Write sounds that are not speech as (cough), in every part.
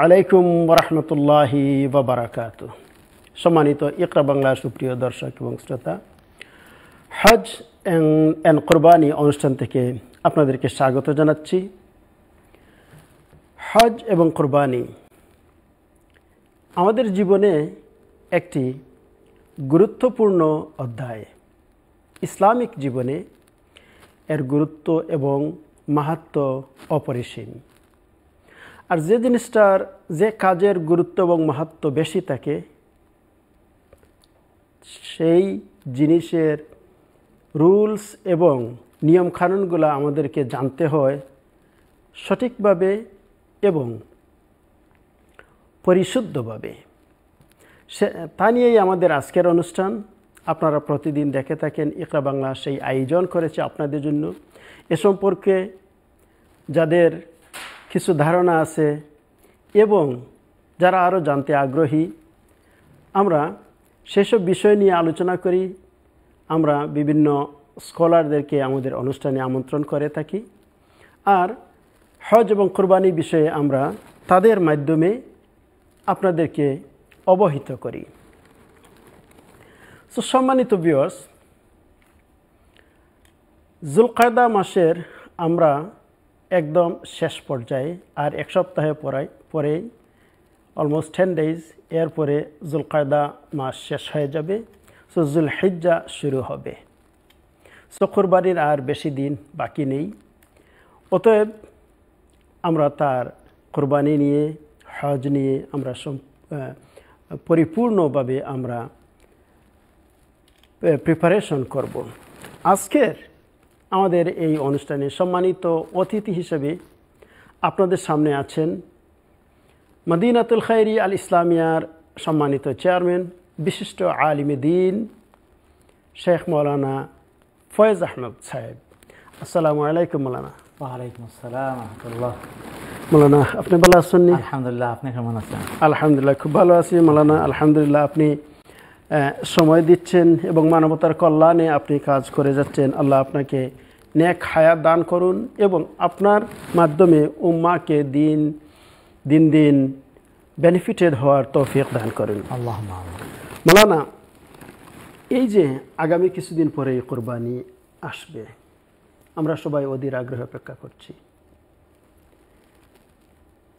আলাইকুম রহমতুল্লাহি বারাকাত সম্মানিত ইকরা বাংলা সুপ্রিয় দর্শক এবং শ্রোতা হজ অ্যান্ড কোরবানি অনুষ্ঠান থেকে আপনাদেরকে স্বাগত জানাচ্ছি হজ এবং কোরবানি আমাদের জীবনে একটি গুরুত্বপূর্ণ অধ্যায় ইসলামিক জীবনে এর গুরুত্ব এবং মাহাত্ম অপরিসীম আর যে জিনিসটার যে কাজের গুরুত্ব এবং মাহাত্ম বেশি থাকে সেই জিনিসের রুলস এবং নিয়ম নিয়মকানুনগুলো আমাদেরকে জানতে হয় সঠিকভাবে এবং পরিশুদ্ধভাবে সে তা নিয়েই আমাদের আজকের অনুষ্ঠান আপনারা প্রতিদিন দেখে থাকেন ইকরা বাংলা সেই আয়োজন করেছে আপনাদের জন্য এ সম্পর্কে যাদের কিছু ধারণা আছে এবং যারা আরও জানতে আগ্রহী আমরা সেসব বিষয় নিয়ে আলোচনা করি আমরা বিভিন্ন স্কলারদেরকে আমাদের অনুষ্ঠানে আমন্ত্রণ করে থাকি আর হজ এবং কোরবানি বিষয়ে আমরা তাদের মাধ্যমে আপনাদেরকে অবহিত করি সো সম্মানিত বিয়স জুলকায়দা মাসের আমরা একদম শেষ পর্যায়ে আর এক সপ্তাহে পরে পরে অলমোস্ট টেন ডেজ এরপরে জুলকায়দা মাস শেষ হয়ে যাবে সো জুল হেজ্জা শুরু হবে সো আর বেশি দিন বাকি নেই অতএব আমরা তার কোরবানি নিয়ে হজ নিয়ে আমরা পরিপূর্ণভাবে আমরা প্রিপারেশন করব আজকের আমাদের এই অনুষ্ঠানে সম্মানিত অতিথি হিসেবে আপনাদের সামনে আছেন মদিনাতুল খায়রি আল ইসলামিয়ার সম্মানিত চেয়ারম্যান বিশিষ্ট আলিম দিন শেখ মৌলানা ফয়েজ আহমদ সাহেব আসসালামু আলাইকুম মৌলানা ওয়ালাইকুম আসসালাম মৌলানা আপনি ভালো আছেন আলহামদুলিল্লাহ আপনি কেমন আছেন আলহামদুলিল্লাহ খুব ভালো আছি মৌলানা আলহামদুলিল্লাহ আপনি সময় দিচ্ছেন এবং মানবতার কল্যাণে আপনি কাজ করে যাচ্ছেন আল্লাহ আপনাকে ন্যাক হায়াত দান করুন এবং আপনার মাধ্যমে উম্মাকে দিন দিন দিন বেনিফিটেড হওয়ার তৌফিক দান করেন আল্লাহ মৌলানা এই যে আগামী কিছুদিন পরে কোরবানি আসবে আমরা সবাই অধীর আগ্রহ অপেক্ষা করছি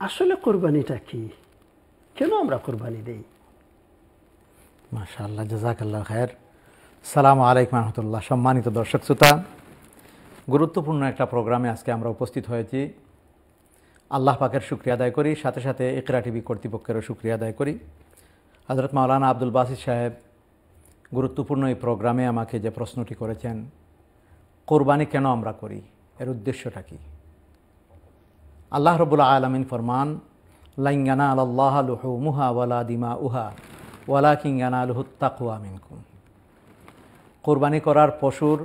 আসলে কোরবানিটা কি কেন আমরা কোরবানি দেই মাশাআল্লাহ জাজাকাল্লাহ খায়ের সালাম আলাইকুম রহমতুল্লাহ সম্মানিত দর্শক শ্রোতা গুরুত্বপূর্ণ একটা প্রোগ্রামে আজকে আমরা উপস্থিত হয়েছি আল্লাহ পাকের শুক্রিয়া আদায় করি সাথে সাথে একরা টিভি কর্তৃপক্ষেরও শুক্রিয়া আদায় করি হজরত মাওলানা আব্দুল বাসির সাহেব গুরুত্বপূর্ণ এই প্রোগ্রামে আমাকে যে প্রশ্নটি করেছেন কোরবানি কেন আমরা করি এর উদ্দেশ্যটা কী আল্লাহ রবুল্লা আলমিন ফরমান লাইঙ্গানা আল্লাহ লুহু মুহা ওয়ালা দিমা উহা ওয়ালা কিঙ্গানা আলহু তাকুয়া মিনকুম কোরবানি করার পশুর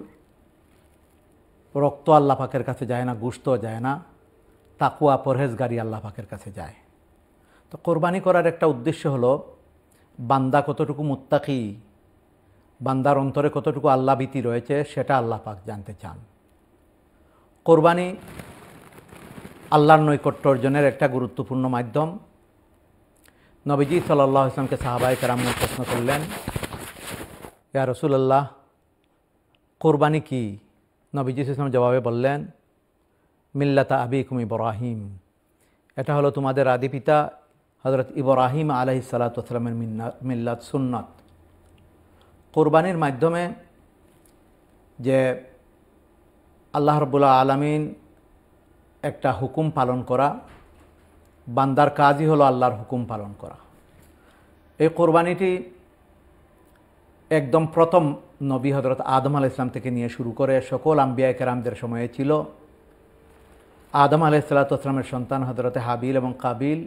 রক্ত আল্লাপাকের কাছে যায় না গুস্ত যায় না তাকুয়া পরহেজগারি আল্লাপাকের কাছে যায় তো কোরবানি করার একটা উদ্দেশ্য হলো বান্দা কতটুকু মুত্তাকি বান্দার অন্তরে কতটুকু আল্লাহ ভীতি রয়েছে সেটা আল্লাহ পাক জানতে চান কোরবানি আল্লাহর নৈকট্য অর্জনের একটা গুরুত্বপূর্ণ মাধ্যম নবীজি সাল্লাহ ইসলামকে সাহাবাই কেরাম প্রশ্ন করলেন ইয়া রসুলাল্লাহ কোরবানি কি নবীজি ইসলাম জবাবে বললেন মিল্লাতা আবিকুম ইব্রাহিম এটা হলো তোমাদের আদি পিতা হজরত ইব্রাহিম আলহি সালাতামের মিল্লাত সুন্নত কোরবানির মাধ্যমে যে আল্লাহ রবুল্লা আলমিন একটা হুকুম পালন করা বান্দার কাজই হলো আল্লাহর হুকুম পালন করা এই কোরবানিটি একদম প্রথম নবী হজরত আদম আল ইসলাম থেকে নিয়ে শুরু করে সকল আম্বিয়া কেরামদের সময়ে ছিল আদম ইসলামের সন্তান হজরতে হাবিল এবং কাবিল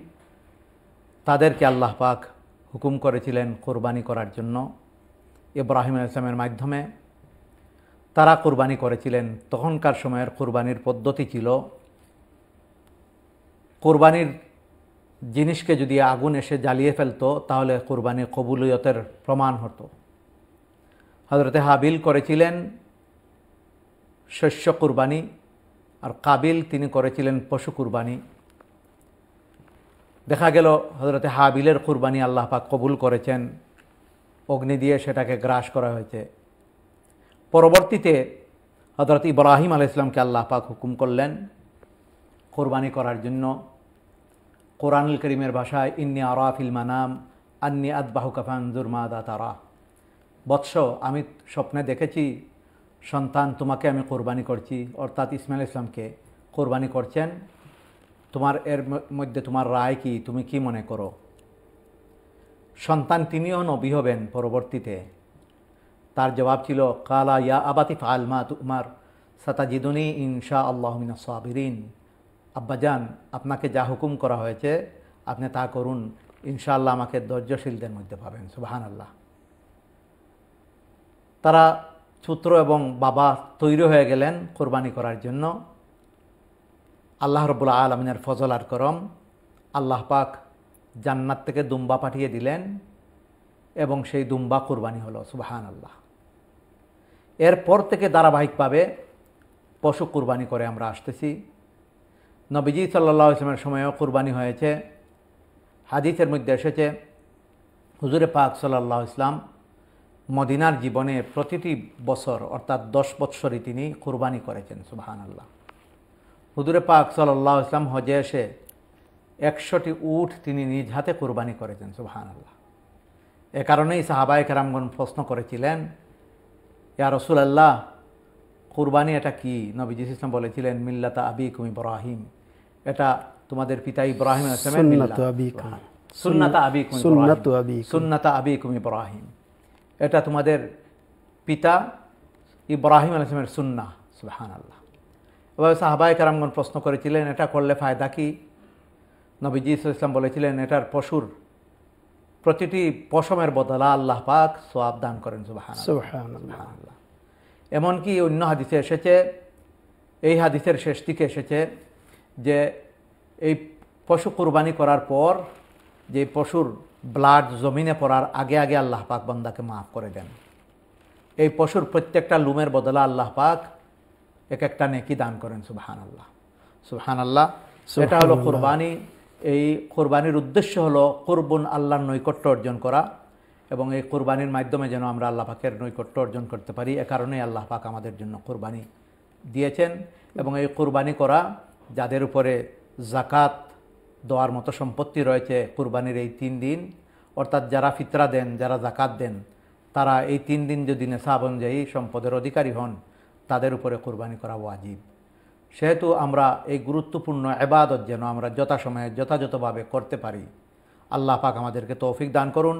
তাদেরকে আল্লাহ পাক হুকুম করেছিলেন কোরবানি করার জন্য ইব্রাহিম ইসলামের মাধ্যমে তারা কোরবানি করেছিলেন তখনকার সময়ের কোরবানির পদ্ধতি ছিল কোরবানির জিনিসকে যদি আগুন এসে জ্বালিয়ে ফেলতো তাহলে কোরবানি কবুলিয়তের প্রমাণ হতো হজরতে হাবিল করেছিলেন শস্য কুরবানি আর কাবিল তিনি করেছিলেন পশু কুরবানি দেখা গেল হজরতে হাবিলের কুরবানি আল্লাহ পাক কবুল করেছেন অগ্নি দিয়ে সেটাকে গ্রাস করা হয়েছে পরবর্তীতে হজরত ইব্রাহিম আলাইসলামকে আল্লাহ পাক হুকুম করলেন কোরবানি করার জন্য কোরআনুল করিমের ভাষায় ইন্নি আরাফিল মানাম আন্নি আদবাহু জুরমা দা তারা বৎস আমি স্বপ্নে দেখেছি সন্তান তোমাকে আমি কোরবানি করছি অর্থাৎ ইসমাইল ইসলামকে কোরবানি করছেন তোমার এর মধ্যে তোমার রায় কি তুমি কি মনে করো সন্তান তিনিও নবী হবেন পরবর্তীতে তার জবাব ছিল কালা ইয়া আবাতি ফালমা তুমার সাতাজিদুনি ইনশা আল্লাহমিনা সাবিরিন আব্বাজান আপনাকে যা হুকুম করা হয়েছে আপনি তা করুন ইনশাআল্লাহ আমাকে ধৈর্যশীলদের মধ্যে পাবেন সুবাহান আল্লাহ তারা পুত্র এবং বাবা তৈরি হয়ে গেলেন কোরবানি করার জন্য আল্লাহ রবুল্লা আলমিনের ফজল আর করম আল্লাহ পাক জান্নাত থেকে দুম্বা পাঠিয়ে দিলেন এবং সেই দুম্বা কোরবানি হলো সুবাহান আল্লাহ এরপর থেকে ধারাবাহিকভাবে পশু কোরবানি করে আমরা আসতেছি নবীজি সাল্লা ইসলামের সময়ও কুরবানি হয়েছে হাদিসের মধ্যে এসেছে হুজুরে পাক সাল্লাহ ইসলাম মদিনার জীবনে প্রতিটি বছর অর্থাৎ দশ বৎসরই তিনি কুরবানি করেছেন সুবাহান আল্লাহ হুজুরে পাক সাল্লাহ ইসলাম হজে এসে একশোটি উঠ তিনি নিজ হাতে কুরবানি করেছেন সুবাহান আল্লাহ এ কারণেই সাহাবায় কেরামগণ প্রশ্ন করেছিলেন ইয়া রসুল আল্লাহ কুরবানি এটা কি নবীজি ইসলাম বলেছিলেন মিল্লাতা কুমি ইব্রাহিম এটা তোমাদের পিতা ইব্রাহিম সুন্নাতা আবিকুম সুন্নাতা ইব্রাহিম এটা তোমাদের পিতা ইব্রাহিম আলাইসলামের সুন্না সুহান আল্লাহ এভাবে সাহাবাই কারামগণ প্রশ্ন করেছিলেন এটা করলে ফায়দা কি নবীজি ইসলাম বলেছিলেন এটার পশুর প্রতিটি পশমের বদলা আল্লাহ পাক সোয়াব দান করেন সুবাহান এমনকি অন্য হাদিসে এসেছে এই হাদিসের শেষ দিকে এসেছে যে এই পশু কোরবানি করার পর যে পশুর ব্লাড জমিনে পড়ার আগে আগে আল্লাহ পাক বান্দাকে মাফ করে দেন এই পশুর প্রত্যেকটা লুমের বদলা আল্লাহ পাক এক একটা নেকি দান করেন সুবহান আল্লাহ সুবহান আল্লাহ সেটা হলো কোরবানি এই কোরবানির উদ্দেশ্য হলো কোরবন আল্লাহর নৈকট্য অর্জন করা এবং এই কোরবানির মাধ্যমে যেন আমরা আল্লাহ পাকের নৈকট্য অর্জন করতে পারি এ কারণেই আল্লাহ পাক আমাদের জন্য কোরবানি দিয়েছেন এবং এই কোরবানি করা যাদের উপরে জাকাত দেওয়ার মতো সম্পত্তি রয়েছে কুরবানির এই তিন দিন অর্থাৎ যারা ফিতরা দেন যারা জাকাত দেন তারা এই তিন দিন যদি নেশা অনুযায়ী সম্পদের অধিকারী হন তাদের উপরে কোরবানি করা ওয়াজিব সেহেতু আমরা এই গুরুত্বপূর্ণ এবাদত যেন আমরা যথাসময়ে যথাযথভাবে করতে পারি আল্লাহ পাক আমাদেরকে তৌফিক দান করুন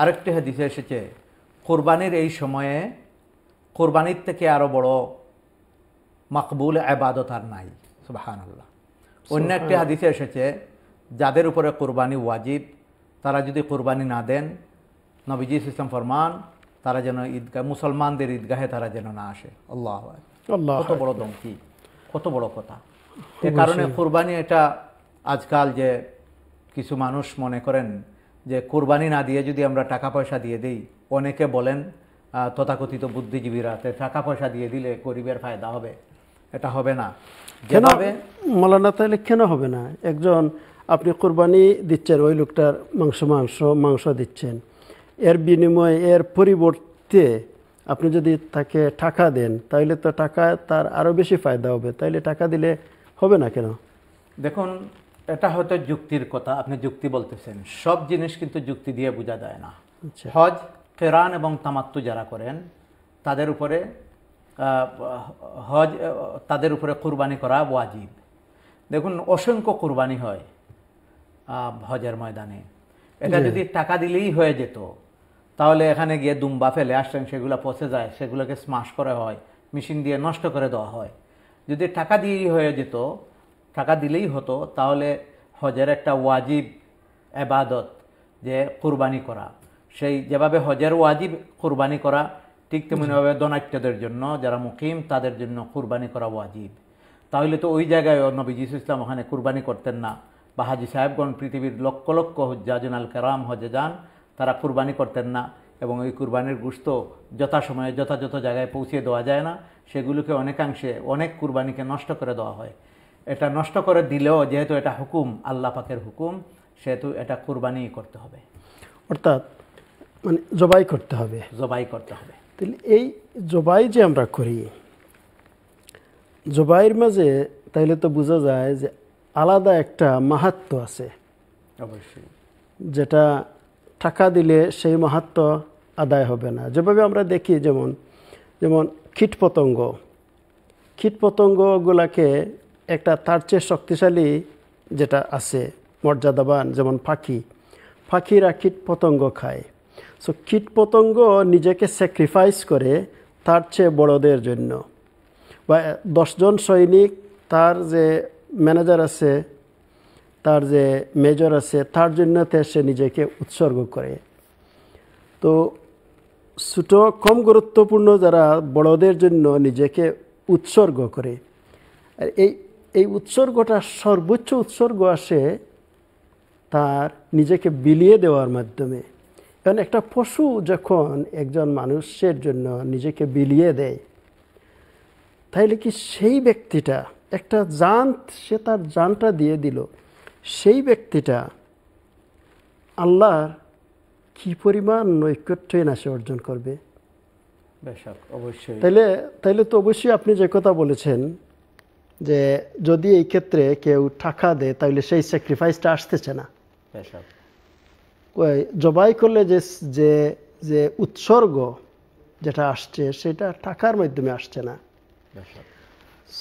আরেকটি হাদিসে এসেছে কোরবানির এই সময়ে কোরবানির থেকে আরও বড় মাকবুল আবাদত আর নাই সুবাহান্লাহ অন্য একটি হাদিসে এসেছে যাদের উপরে কোরবানি ওয়াজিব তারা যদি কোরবানি না দেন নবীজি ইসলাম ফরমান তারা যেন ঈদগাহ মুসলমানদের ঈদগাহে তারা যেন না আসে আল্লাহ কত বড় দমকি কত বড় কথা এ কারণে কোরবানি এটা আজকাল যে কিছু মানুষ মনে করেন যে কোরবানি না দিয়ে যদি আমরা টাকা পয়সা দিয়ে দিই অনেকে বলেন তথাকথিত বুদ্ধিজীবীরা টাকা পয়সা দিয়ে দিলে গরিবের ফায়দা হবে এটা হবে না কেন তাহলে কেন হবে না একজন আপনি কোরবানি দিচ্ছেন ওই লোকটার মাংস মাংস মাংস দিচ্ছেন এর বিনিময়ে এর পরিবর্তে আপনি যদি তাকে টাকা দেন তাহলে তো টাকা তার আরও বেশি ফায়দা হবে তাইলে টাকা দিলে হবে না কেন দেখুন এটা হয়তো যুক্তির কথা আপনি যুক্তি বলতেছেন সব জিনিস কিন্তু যুক্তি দিয়ে বোঝা যায় না আচ্ছা। হজ কেরান এবং তামাত্তু যারা করেন তাদের উপরে হজ তাদের উপরে কোরবানি করা ওয়াজিব দেখুন অসংখ্য কোরবানি হয় হজের ময়দানে এটা যদি টাকা দিলেই হয়ে যেত তাহলে এখানে গিয়ে দুম্বা ফেলে আসছেন সেগুলো পচে যায় সেগুলোকে স্মাশ করে হয় মেশিন দিয়ে নষ্ট করে দেওয়া হয় যদি টাকা দিয়েই হয়ে যেত টাকা দিলেই হতো তাহলে হজের একটা ওয়াজিব এবাদত যে কোরবানি করা সেই যেভাবে হজের ওয়াজিব কোরবানি করা ঠিক তেমনিভাবে দনাট্যদের জন্য যারা মুকিম তাদের জন্য কুরবানি করা ওয়াজিব তাহলে তো ওই জায়গায় নবীজি ইসলাম ওখানে কুরবানি করতেন না বা হাজি সাহেবগণ পৃথিবীর লক্ষ লক্ষ হজ্জাজন আল কেরাম হজে যান তারা কুরবানি করতেন না এবং ওই কুরবানির গুস্ত যথাসময়ে যথাযথ জায়গায় পৌঁছে দেওয়া যায় না সেগুলোকে অনেকাংশে অনেক কুরবানিকে নষ্ট করে দেওয়া হয় এটা নষ্ট করে দিলেও যেহেতু এটা হুকুম আল্লাহ পাকের হুকুম সেহেতু এটা কুরবানি করতে হবে অর্থাৎ মানে জবাই করতে হবে জবাই করতে হবে তাহলে এই জবাই যে আমরা করি জবাইয়ের মাঝে তাইলে তো বোঝা যায় যে আলাদা একটা মাহাত্ম আছে অবশ্যই যেটা টাকা দিলে সেই মাহাত্ম আদায় হবে না যেভাবে আমরা দেখি যেমন যেমন কীটপতঙ্গ কীটপতঙ্গগুলাকে একটা তার চেয়ে শক্তিশালী যেটা আছে মর্যাদাবান যেমন পাখি পাখিরা কীটপতঙ্গ খায় সো কীটপতঙ্গ নিজেকে স্যাক্রিফাইস করে তার চেয়ে বড়দের জন্য বা দশজন সৈনিক তার যে ম্যানেজার আছে তার যে মেজর আছে তার জন্য সে নিজেকে উৎসর্গ করে তো ছোট কম গুরুত্বপূর্ণ যারা বড়দের জন্য নিজেকে উৎসর্গ করে আর এই এই উৎসর্গটা সর্বোচ্চ উৎসর্গ আসে তার নিজেকে বিলিয়ে দেওয়ার মাধ্যমে কারণ একটা পশু যখন একজন মানুষের জন্য নিজেকে বিলিয়ে দেয় তাইলে কি সেই ব্যক্তিটা একটা জান সে তার জানটা দিয়ে দিল সেই ব্যক্তিটা আল্লাহর কি পরিমাণ নৈকট্যই না সে অর্জন করবে অবশ্যই তাইলে তাইলে তো অবশ্যই আপনি যে কথা বলেছেন যে যদি এই ক্ষেত্রে কেউ টাকা দেয় তাহলে সেই স্যাক্রিফাইসটা আসতেছে না জবাই করলে যে যে যে উৎসর্গ যেটা আসছে সেটা টাকার মাধ্যমে আসছে না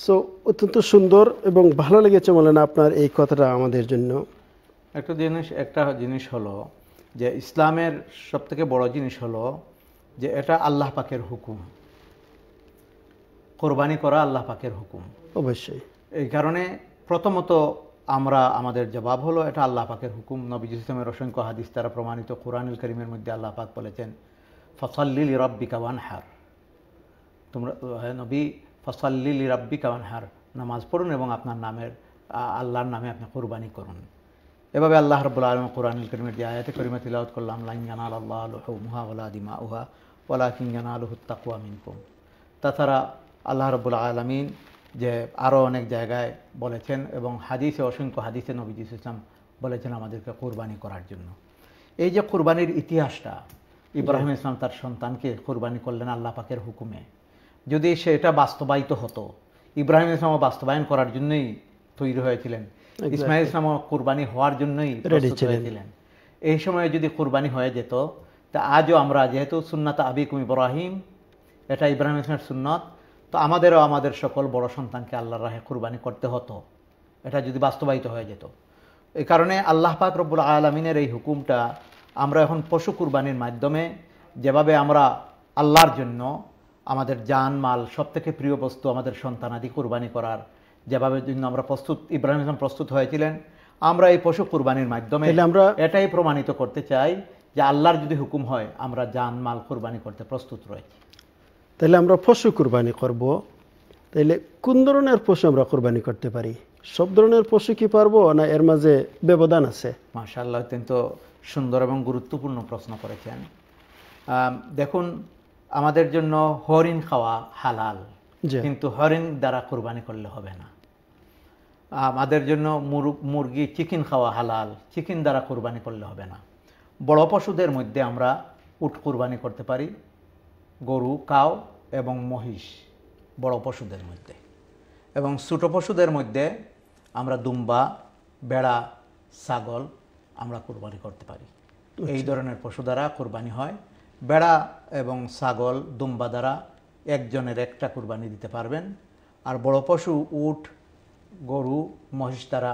সো অত্যন্ত সুন্দর এবং ভালো লেগেছে না আপনার এই কথাটা আমাদের জন্য একটা জিনিস একটা জিনিস হলো যে ইসলামের সবথেকে বড় জিনিস হলো যে এটা আল্লাহ পাকের হুকুম কোরবানি করা আল্লাহ পাকের হুকুম অবশ্যই এই কারণে প্রথমত আমরা আমাদের জবাব হলো এটা আল্লাহ পাকের হুকুম নবী ইসলামের অসংখ্য হাদিস তারা প্রমাণিত কোরআনুল করিমের মধ্যে আল্লাহ পাক বলেছেন ফসল্লিল রব্বিকা হার তোমরা নবী ফসল্লিল রব্বিকা হার নামাজ পড়ুন এবং আপনার নামের আল্লাহর নামে আপনি কোরবানি করুন এভাবে আল্লাহ রব আলম কোরআনুল করিমের যে আয়াতে করিমা তিলাওত করলাম লাইঙ্গানাল আল্লাহ আলহ মুহা ওলা দিমা উহা ওলা কিঙ্গানা আলহ তাকুয়া মিনকুম তাছাড়া আল্লাহ রবুল্লা আলমিন যে আরও অনেক জায়গায় বলেছেন এবং হাদিসে অসংখ্য হাদিসে নবীজ ইসলাম বলেছেন আমাদেরকে কোরবানি করার জন্য এই যে কোরবানির ইতিহাসটা ইব্রাহিম ইসলাম তার সন্তানকে কোরবানি করলেন আল্লাহ পাকের হুকুমে যদি সেটা বাস্তবায়িত হতো ইব্রাহিম ইসলাম বাস্তবায়ন করার জন্যই তৈরি হয়েছিলেন ইসমাইল ইসলাম কোরবানি হওয়ার জন্যই হয়েছিলেন এই সময়ে যদি কোরবানি হয়ে যেত তা আজও আমরা যেহেতু সুন্নাত আবিকুম ইব্রাহিম এটা ইব্রাহিম ইসলামের সুন্নত তো আমাদেরও আমাদের সকল বড় সন্তানকে আল্লাহর রাহে কুরবানি করতে হতো এটা যদি বাস্তবায়িত হয়ে যেত এই কারণে আল্লাহ পাক রব্বুল আলমিনের এই হুকুমটা আমরা এখন পশু কুরবানির মাধ্যমে যেভাবে আমরা আল্লাহর জন্য আমাদের যান মাল সব থেকে প্রিয় বস্তু আমাদের সন্তান আদি কুরবানি করার যেভাবে জন্য আমরা প্রস্তুত ইব্রাহিম ইসলাম প্রস্তুত হয়েছিলেন আমরা এই পশু কুরবানির মাধ্যমে আমরা এটাই প্রমাণিত করতে চাই যে আল্লাহর যদি হুকুম হয় আমরা যান মাল কুরবানি করতে প্রস্তুত রয়েছি তাহলে আমরা পশু কুরবানি করব। তাহলে কোন ধরনের পশু আমরা কুরবানি করতে পারি সব ধরনের পশু কি পারবো না এর মাঝে ব্যবধান আছে মার্শাল অত্যন্ত সুন্দর এবং গুরুত্বপূর্ণ প্রশ্ন করেছেন দেখুন আমাদের জন্য হরিণ খাওয়া হালাল কিন্তু হরিণ দ্বারা কোরবানি করলে হবে না আমাদের জন্য মুরগি চিকেন খাওয়া হালাল চিকেন দ্বারা কোরবানি করলে হবে না বড় পশুদের মধ্যে আমরা উট কোরবানি করতে পারি গরু কাউ এবং মহিষ বড় পশুদের মধ্যে এবং ছোটো পশুদের মধ্যে আমরা দুম্বা বেড়া ছাগল আমরা কোরবানি করতে পারি আচ্ছা। এই ধরনের পশু দ্বারা কোরবানি হয় বেড়া এবং ছাগল দুম্বা দ্বারা একজনের একটা কোরবানি দিতে পারবেন আর বড় পশু উট গরু মহিষ দ্বারা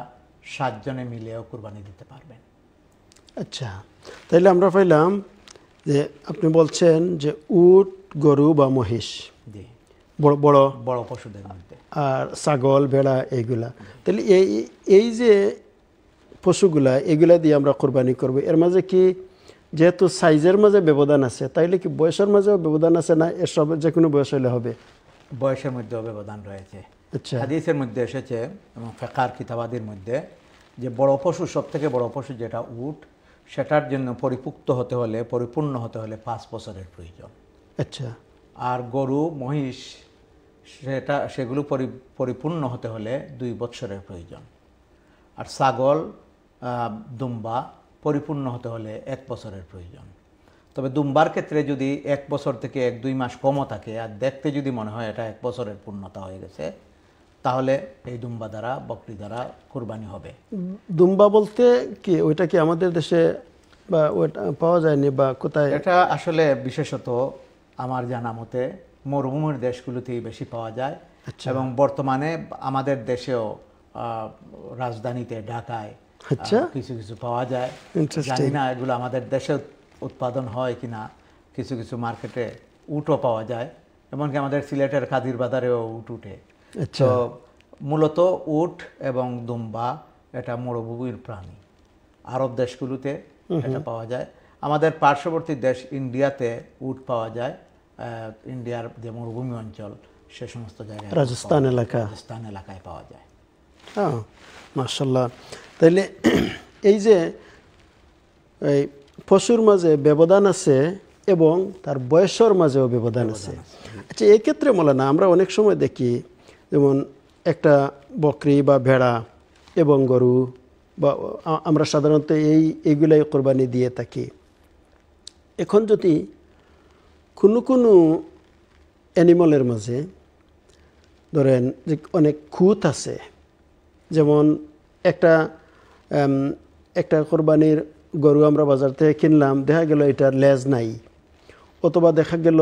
সাতজনে মিলেও কোরবানি দিতে পারবেন আচ্ছা তাহলে আমরা পাইলাম যে আপনি বলছেন যে উট গরু বা মহিষ বড় বড় বড় পশুদের মধ্যে আর ছাগল ভেড়া এইগুলা তাহলে এই এই যে পশুগুলা এগুলা দিয়ে আমরা কোরবানি করব এর মাঝে কি যেহেতু সাইজের মাঝে ব্যবধান আছে তাইলে কি বয়সের মাঝেও ব্যবধান আছে না এসব যে কোনো বয়স হলে হবে বয়সের মধ্যেও ব্যবধান রয়েছে আচ্ছা হাদিসের মধ্যে এসেছে এবং ফেকার কিতাবাদের মধ্যে যে বড় পশু সব থেকে বড় পশু যেটা উট সেটার জন্য পরিপুক্ত হতে হলে পরিপূর্ণ হতে হলে পাঁচ বছরের প্রয়োজন আচ্ছা আর গরু মহিষ সেটা সেগুলো পরিপূর্ণ হতে হলে দুই বছরের প্রয়োজন আর ছাগল দুম্বা পরিপূর্ণ হতে হলে এক বছরের প্রয়োজন তবে দুম্বার ক্ষেত্রে যদি এক বছর থেকে এক দুই মাস কমও থাকে আর দেখতে যদি মনে হয় এটা এক বছরের পূর্ণতা হয়ে গেছে তাহলে এই দুম্বা দ্বারা বকরি দ্বারা কোরবানি হবে দুম্বা বলতে কি ওইটা কি আমাদের দেশে বা ওইটা পাওয়া যায়নি বা কোথায় এটা আসলে বিশেষত আমার জানা মতে মরুভূমির দেশগুলোতেই বেশি পাওয়া যায় আচ্ছা। এবং বর্তমানে আমাদের দেশেও রাজধানীতে ঢাকায় আচ্ছা কিছু কিছু পাওয়া যায় জানি না এগুলো আমাদের দেশে উৎপাদন হয় কি না কিছু কিছু মার্কেটে উটও পাওয়া যায় এমনকি আমাদের সিলেটের কাদির বাজারেও উট উঠে আচ্ছা। তো মূলত উট এবং দুম্বা এটা মরুভূমির প্রাণী আরব দেশগুলোতে এটা পাওয়া যায় আমাদের পার্শ্ববর্তী দেশ ইন্ডিয়াতে উট পাওয়া যায় ইন্ডিয়ার যে মরুভূমি অঞ্চল সে সমস্ত জায়গায় রাজস্থান এলাকা রাজস্থান এলাকায় পাওয়া যায় হ্যাঁ মার্শাল্লাহ তাইলে (clears throat) এই যে এই পশুর মাঝে ব্যবধান আছে এবং তার বয়সের মাঝেও ব্যবধান আছে আচ্ছা এক্ষেত্রে মোলানা না আমরা অনেক সময় দেখি যেমন একটা বকরি বা ভেড়া এবং গরু বা আমরা সাধারণত এই এইগুলাই কোরবানি দিয়ে থাকি এখন যদি কোনো কোনো অ্যানিমলের মাঝে ধরেন যে অনেক খুঁত আছে যেমন একটা একটা কোরবানির গরু আমরা বাজার থেকে কিনলাম দেখা গেল এটার লেজ নাই অথবা দেখা গেল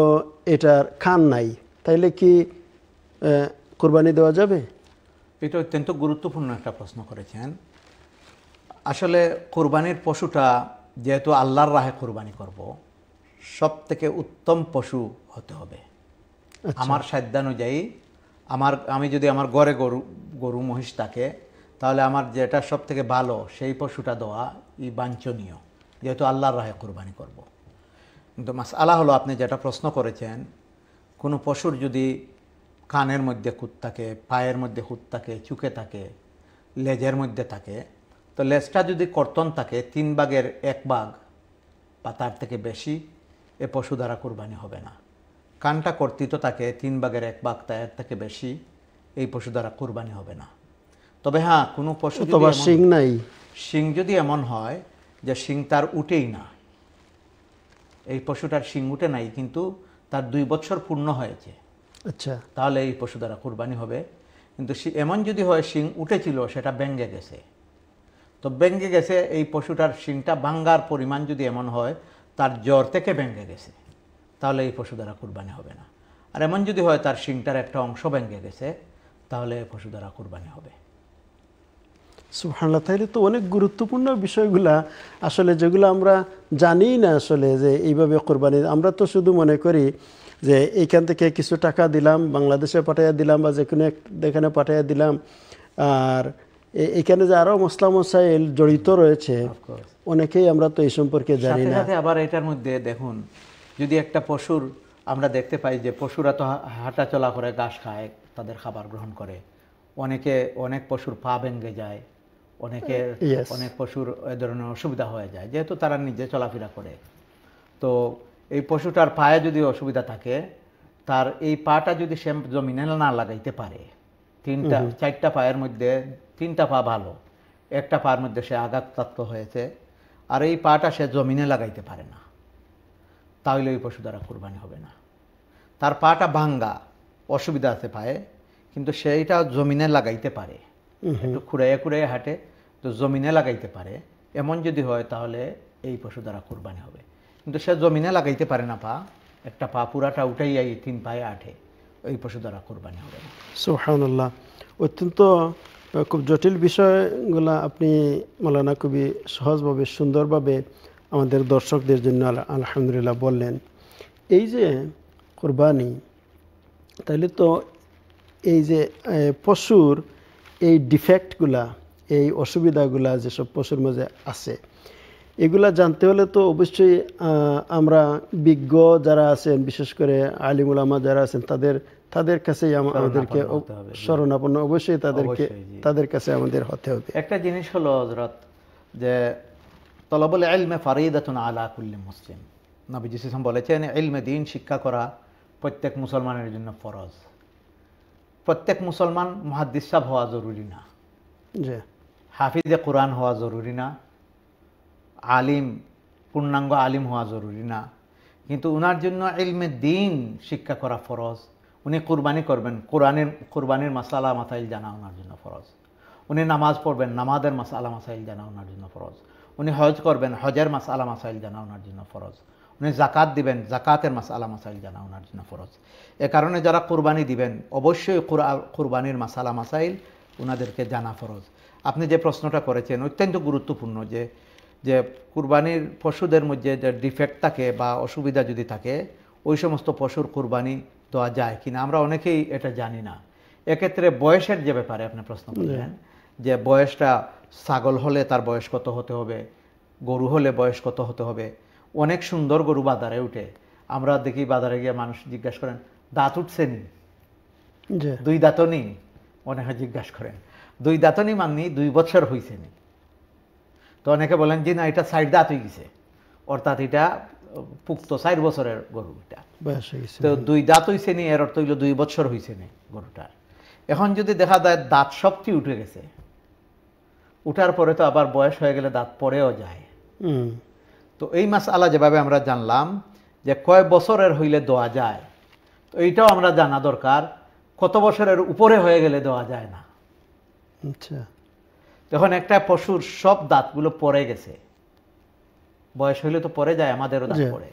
এটার খান নাই তাইলে কি কোরবানি দেওয়া যাবে এটা অত্যন্ত গুরুত্বপূর্ণ একটা প্রশ্ন করেছেন আসলে কোরবানির পশুটা যেহেতু আল্লাহর রাহে কোরবানি করব সব থেকে উত্তম পশু হতে হবে আচ্ছা। আমার সাধ্যানুযায়ী আমার আমি যদি আমার গড়ে গরু গরু মহিষ থাকে তাহলে আমার যেটা সব থেকে ভালো সেই পশুটা দেওয়া ই বাঞ্ছনীয় যেহেতু আল্লাহর রাহে কোরবানি করব কিন্তু মাস আল্লাহ হলো আপনি যেটা প্রশ্ন করেছেন কোনো পশুর যদি কানের মধ্যে খুঁত থাকে পায়ের মধ্যে খুঁত থাকে চুকে থাকে লেজের মধ্যে থাকে তো লেজটা যদি কর্তন থাকে তিন ভাগের এক ভাগ বা তার থেকে বেশি এ পশু দ্বারা কোরবানি হবে না কানটা কর্তৃত থাকে তিন বাঘের এক ভাগ তার থেকে বেশি এই পশু দ্বারা কোরবানি হবে না তবে হ্যাঁ কোনো পশু শিং নাই শিং যদি এমন হয় যে শিং তার উঠেই না এই পশুটার শিং উঠে নাই কিন্তু তার দুই বছর পূর্ণ হয়েছে আচ্ছা তাহলে এই পশু দ্বারা কোরবানি হবে কিন্তু এমন যদি হয় শিং উঠেছিল সেটা ব্যঙ্গে গেছে তো ব্যঙ্গে গেছে এই পশুটার শিংটা ভাঙ্গার পরিমাণ যদি এমন হয় তার জ্বর থেকে ব্যঙ্গে গেছে তাহলে এই পশু দ্বারা কোরবানি হবে না আর এমন যদি হয় তার শিংটার একটা অংশ ব্যঙ্গে গেছে তাহলে পশু দ্বারা কোরবানি হবে সুহানলা তাইলে তো অনেক গুরুত্বপূর্ণ বিষয়গুলা আসলে যেগুলো আমরা জানি না আসলে যে এইভাবে কোরবানি আমরা তো শুধু মনে করি যে এইখান থেকে কিছু টাকা দিলাম বাংলাদেশে পাঠাইয়া দিলাম বা যে কোনো এখানে পাঠাইয়া দিলাম আর এখানে যে আরও মশলা মশাইল জড়িত রয়েছে অনেকেই আমরা তো এই সম্পর্কে জানি না আবার এটার মধ্যে দেখুন যদি একটা পশুর আমরা দেখতে পাই যে পশুরা তো হাঁটা চলা করে ঘাস খায় তাদের খাবার গ্রহণ করে অনেকে অনেক পশুর পা ভেঙে যায় অনেকে অনেক পশুর এ ধরনের অসুবিধা হয়ে যায় যেহেতু তারা নিজে চলাফেরা করে তো এই পশুটার পায়ে যদি অসুবিধা থাকে তার এই পাটা যদি সে জমিনে না লাগাইতে পারে তিনটা চারটা পায়ের মধ্যে তিনটা পা ভালো একটা পার মধ্যে সে আঘাতপ্রাপ্ত হয়েছে আর এই পাটা সে জমিনে লাগাইতে পারে না তাহলে ওই পশু দ্বারা কোরবানি হবে না তার পাটা ভাঙ্গা অসুবিধা আছে পায়ে কিন্তু সেইটা জমিনে লাগাইতে পারে একটু খুঁড়াইয়ে খুঁড়াইয়ে হাঁটে তো জমিনে লাগাইতে পারে এমন যদি হয় তাহলে এই পশু দ্বারা কোরবানি হবে কিন্তু সে জমিনে লাগাইতে পারে না পা একটা পা পুরাটা উঠাই এই তিন পায়ে আঠে ওই পশু দ্বারা কোরবানি হবে সোহানুল্লাহ অত্যন্ত খুব জটিল বিষয়গুলো আপনি মৌলানা খুবই সহজভাবে সুন্দরভাবে আমাদের দর্শকদের জন্য আলহামদুলিল্লাহ বললেন এই যে কোরবানি তাহলে তো এই যে পশুর এই ডিফেক্টগুলা এই অসুবিধাগুলা যেসব পশুর মাঝে আছে এগুলা জানতে হলে তো অবশ্যই আমরা বিজ্ঞ যারা আছেন বিশেষ করে আলিমুলামা যারা আছেন তাদের তাদের কাছে আমাদেরকে স্মরণাপন্ন অবশ্যই তাদেরকে তাদের কাছে আমাদের হতে হবে একটা জিনিস হলো হজরত যে তলবুল এলমে ফারিদাতুন আলা কুল্লি মুসলিম নবী সিসম বলেছেন এলমে দিন শিক্ষা করা প্রত্যেক মুসলমানের জন্য ফরজ প্রত্যেক মুসলমান মহাদিসাব হওয়া জরুরি না হাফিজে কোরআন হওয়া জরুরি না আলিম পূর্ণাঙ্গ আলিম হওয়া জরুরি না কিন্তু ওনার জন্য এলমে দিন শিক্ষা করা ফরজ উনি কোরবানি করবেন কোরআনের কোরবানির মাসালা মাসাইল জানা ওনার জন্য ফরজ উনি নামাজ পড়বেন নামাজের মাসালা মাসাইল জানা ওনার জন্য ফরজ উনি হজ করবেন হজের মাসালা মাসাইল জানা ওনার জন্য ফরজ উনি জাকাত দিবেন জাকাতের মাসালা মাসাইল জানা ওনার জন্য ফরজ এ কারণে যারা কোরবানি দিবেন অবশ্যই কোরবানির মাসালা মাসাইল ওনাদেরকে জানা ফরজ আপনি যে প্রশ্নটা করেছেন অত্যন্ত গুরুত্বপূর্ণ যে যে কুরবানির পশুদের মধ্যে যে ডিফেক্ট থাকে বা অসুবিধা যদি থাকে ওই সমস্ত পশুর কুরবানি দেওয়া যায় কিনা আমরা অনেকেই এটা জানি না এক্ষেত্রে বয়সের যে ব্যাপারে আপনি প্রশ্ন করলেন যে বয়সটা ছাগল হলে তার বয়স কত হতে হবে গরু হলে বয়স কত হতে হবে অনেক সুন্দর গরু বাজারে উঠে আমরা দেখি বাজারে গিয়ে মানুষ জিজ্ঞাসা করেন দাঁত উঠছে নি দুই দাঁতনি অনেকে জিজ্ঞাসা করেন দুই দাঁতনি মাননি দুই বছর হয়েছে নি তো অনেকে বলেন যে না এটা সাইড দাঁত হয়ে গেছে অর্থাৎ এটা পুক্ত চার বছরের গরু এটা তো দুই দাঁত হয়েছে নি এর অর্থ হইল দুই বছর হইছে নি গরুটার এখন যদি দেখা যায় দাঁত সবচেয়ে উঠে গেছে উঠার পরে তো আবার বয়স হয়ে গেলে দাঁত পড়েও যায় তো এই মাস আলা যেভাবে আমরা জানলাম যে কয় বছরের হইলে দেওয়া যায় তো এইটাও আমরা জানা দরকার কত বছরের উপরে হয়ে গেলে দেওয়া যায় না আচ্ছা তখন একটা পশুর সব দাঁতগুলো পড়ে গেছে বয়স হইলে তো পরে যায় আমাদেরও দাঁত পড়ে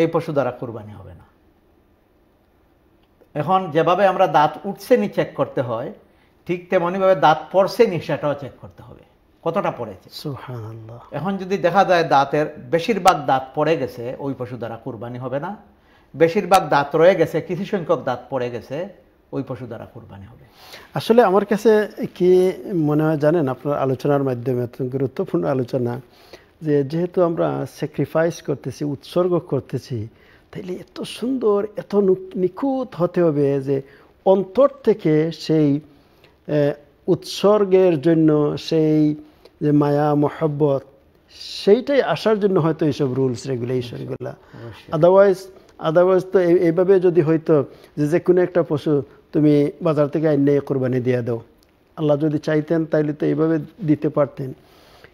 এই পশু দ্বারা কুরবানি হবে না এখন যেভাবে আমরা দাঁত উঠছে নি চেক করতে হয় ঠিক তেমনইভাবে দাঁত নি সেটাও চেক করতে হবে কতটা পড়েছে এখন যদি দেখা যায় দাঁতের বেশিরভাগ দাঁত পড়ে গেছে ওই পশু দ্বারা কুরবানি হবে না বেশিরভাগ দাঁত রয়ে গেছে কিছু সংখ্যক দাঁত পড়ে গেছে ওই পশু দ্বারা কোরবানি হবে আসলে আমার কাছে কি মনে হয় জানেন আপনার আলোচনার মাধ্যমে গুরুত্বপূর্ণ আলোচনা যে যেহেতু আমরা স্যাক্রিফাইস করতেছি উৎসর্গ করতেছি তাইলে এত সুন্দর এত নিখুঁত হতে হবে যে অন্তর থেকে সেই উৎসর্গের জন্য সেই যে মায়া মহব্বত সেইটাই আসার জন্য হয়তো এইসব রুলস রেগুলেশনগুলো আদারওয়াইজ আদারওয়াইজ তো এইভাবে যদি হয়তো যে যে কোনো একটা পশু তুমি বাজার থেকে আইনে কোরবানি দিয়ে দাও আল্লাহ যদি চাইতেন তাইলে তো এইভাবে দিতে পারতেন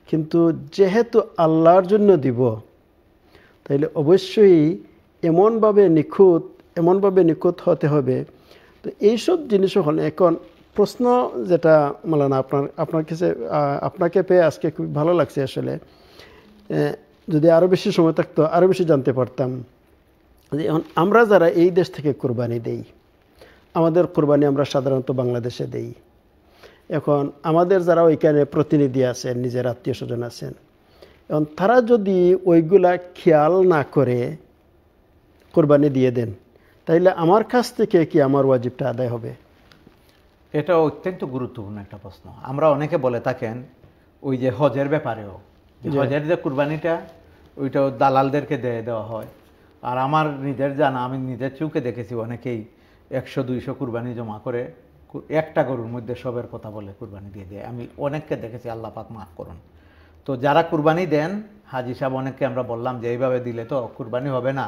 কিন্তু যেহেতু আল্লাহর জন্য দিব তাইলে অবশ্যই এমনভাবে নিখুঁত এমনভাবে নিখুঁত হতে হবে তো এইসব জিনিস হলে এখন প্রশ্ন যেটা মালানা আপনার আপনার কাছে আপনাকে পেয়ে আজকে খুব ভালো লাগছে আসলে যদি আরও বেশি সময় থাকতো আরও বেশি জানতে পারতাম এখন আমরা যারা এই দেশ থেকে কোরবানি দেই আমাদের কোরবানি আমরা সাধারণত বাংলাদেশে দেই এখন আমাদের যারা ওইখানে প্রতিনিধি আছেন নিজের আত্মীয় স্বজন আছেন এখন তারা যদি ওইগুলা খেয়াল না করে কোরবানি দিয়ে দেন তাইলে আমার কাছ থেকে কি আমার ওয়াজিবটা আদায় হবে এটা অত্যন্ত গুরুত্বপূর্ণ একটা প্রশ্ন আমরা অনেকে বলে থাকেন ওই যে হজের ব্যাপারেও হজের যে কুরবানিটা ওইটাও দালালদেরকে দিয়ে দেওয়া হয় আর আমার নিজের জানা আমি নিজের চোখে দেখেছি অনেকেই একশো দুইশো কুরবানি জমা করে একটা গরুর মধ্যে সবের কথা বলে কুরবানি দিয়ে দেয় আমি অনেককে দেখেছি আল্লাহ পাক মাফ করুন তো যারা কুরবানি দেন হাজি সাহেব অনেককে আমরা বললাম যে এইভাবে দিলে তো কুরবানি হবে না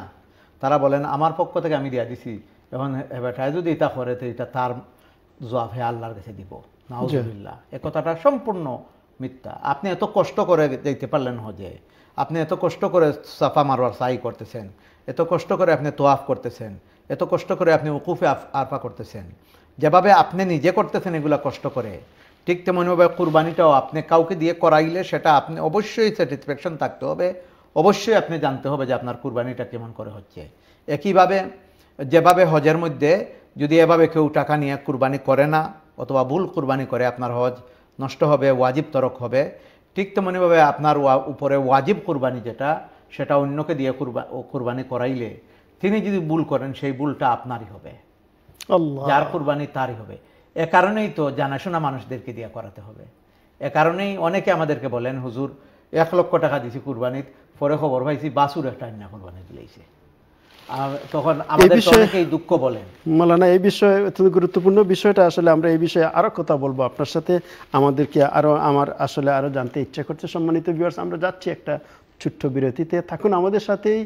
তারা বলেন আমার পক্ষ থেকে আমি দিয়া দিছি এখন এবারটায় যদি এটা করে তো এটা তার জোয়াফে আল্লাহর কাছে দিব নাউজুবিল্লাহ এ কথাটা সম্পূর্ণ মিথ্যা আপনি এত কষ্ট করে যেতে পারলেন হজে আপনি এত কষ্ট করে সাফা মারোয়ার সাই করতেছেন এত কষ্ট করে আপনি তোয়াফ করতেছেন এত কষ্ট করে আপনি উকুফে আরফা করতেছেন যেভাবে আপনি নিজে করতেছেন এগুলো কষ্ট করে ঠিক তেমনভাবে কুরবানিটাও আপনি কাউকে দিয়ে করাইলে সেটা আপনি অবশ্যই স্যাটিসফ্যাকশন থাকতে হবে অবশ্যই আপনি জানতে হবে যে আপনার কুরবানিটা কেমন করে হচ্ছে একইভাবে যেভাবে হজের মধ্যে যদি এভাবে কেউ টাকা নিয়ে কুরবানি করে না অথবা ভুল কুরবানি করে আপনার হজ নষ্ট হবে ওয়াজিব তরক হবে ঠিক তেমনইভাবে আপনার উপরে ওয়াজিব কুরবানি যেটা সেটা অন্যকে দিয়ে কুরবা কুরবানি করাইলে তিনি যদি ভুল করেন সেই ভুলটা আপনারই হবে যার কোরবানি তারই হবে এ কারণেই তো জানাশোনা মানুষদেরকে দিয়ে করাতে হবে এ কারণেই অনেকে আমাদেরকে বলেন হুজুর এক লক্ষ টাকা দিছি কুরবানিত পরে খবর পাইছি বাসুর একটা আন্না কুরবানি দিলেইছে তখন আমাদের দুঃখ বলেন মালানা এই বিষয়ে অত্যন্ত গুরুত্বপূর্ণ বিষয়টা আসলে আমরা এই বিষয়ে আরো কথা বলবো আপনার সাথে আমাদেরকে আরো আমার আসলে আরো জানতে ইচ্ছা করছে সম্মানিত ভিউয়ার্স আমরা যাচ্ছি একটা ছোট্ট বিরতিতে থাকুন আমাদের সাথেই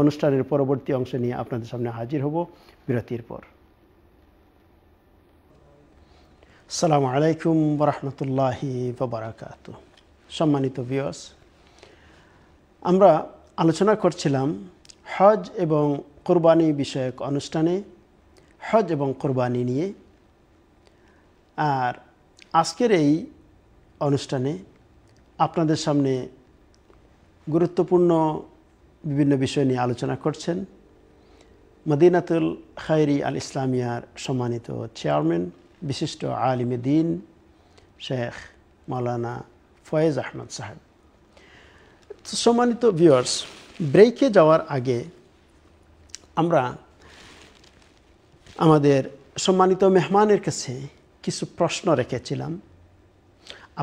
অনুষ্ঠানের পরবর্তী অংশ নিয়ে আপনাদের সামনে হাজির হব বিরতির পর সালামু আলাইকুম বরহমতুল্লাহি বারাকাত সম্মানিত বিয়স আমরা আলোচনা করছিলাম হজ এবং কোরবানি বিষয়ক অনুষ্ঠানে হজ এবং কোরবানি নিয়ে আর আজকের এই অনুষ্ঠানে আপনাদের সামনে গুরুত্বপূর্ণ বিভিন্ন বিষয় নিয়ে আলোচনা করছেন মদিনাতুল খায়রি আল ইসলামিয়ার সম্মানিত চেয়ারম্যান বিশিষ্ট আলিম দিন শেখ মৌলানা ফয়েজ আহমদ সাহেব সম্মানিত ভিউয়ার্স ব্রেকে যাওয়ার আগে আমরা আমাদের সম্মানিত মেহমানের কাছে কিছু প্রশ্ন রেখেছিলাম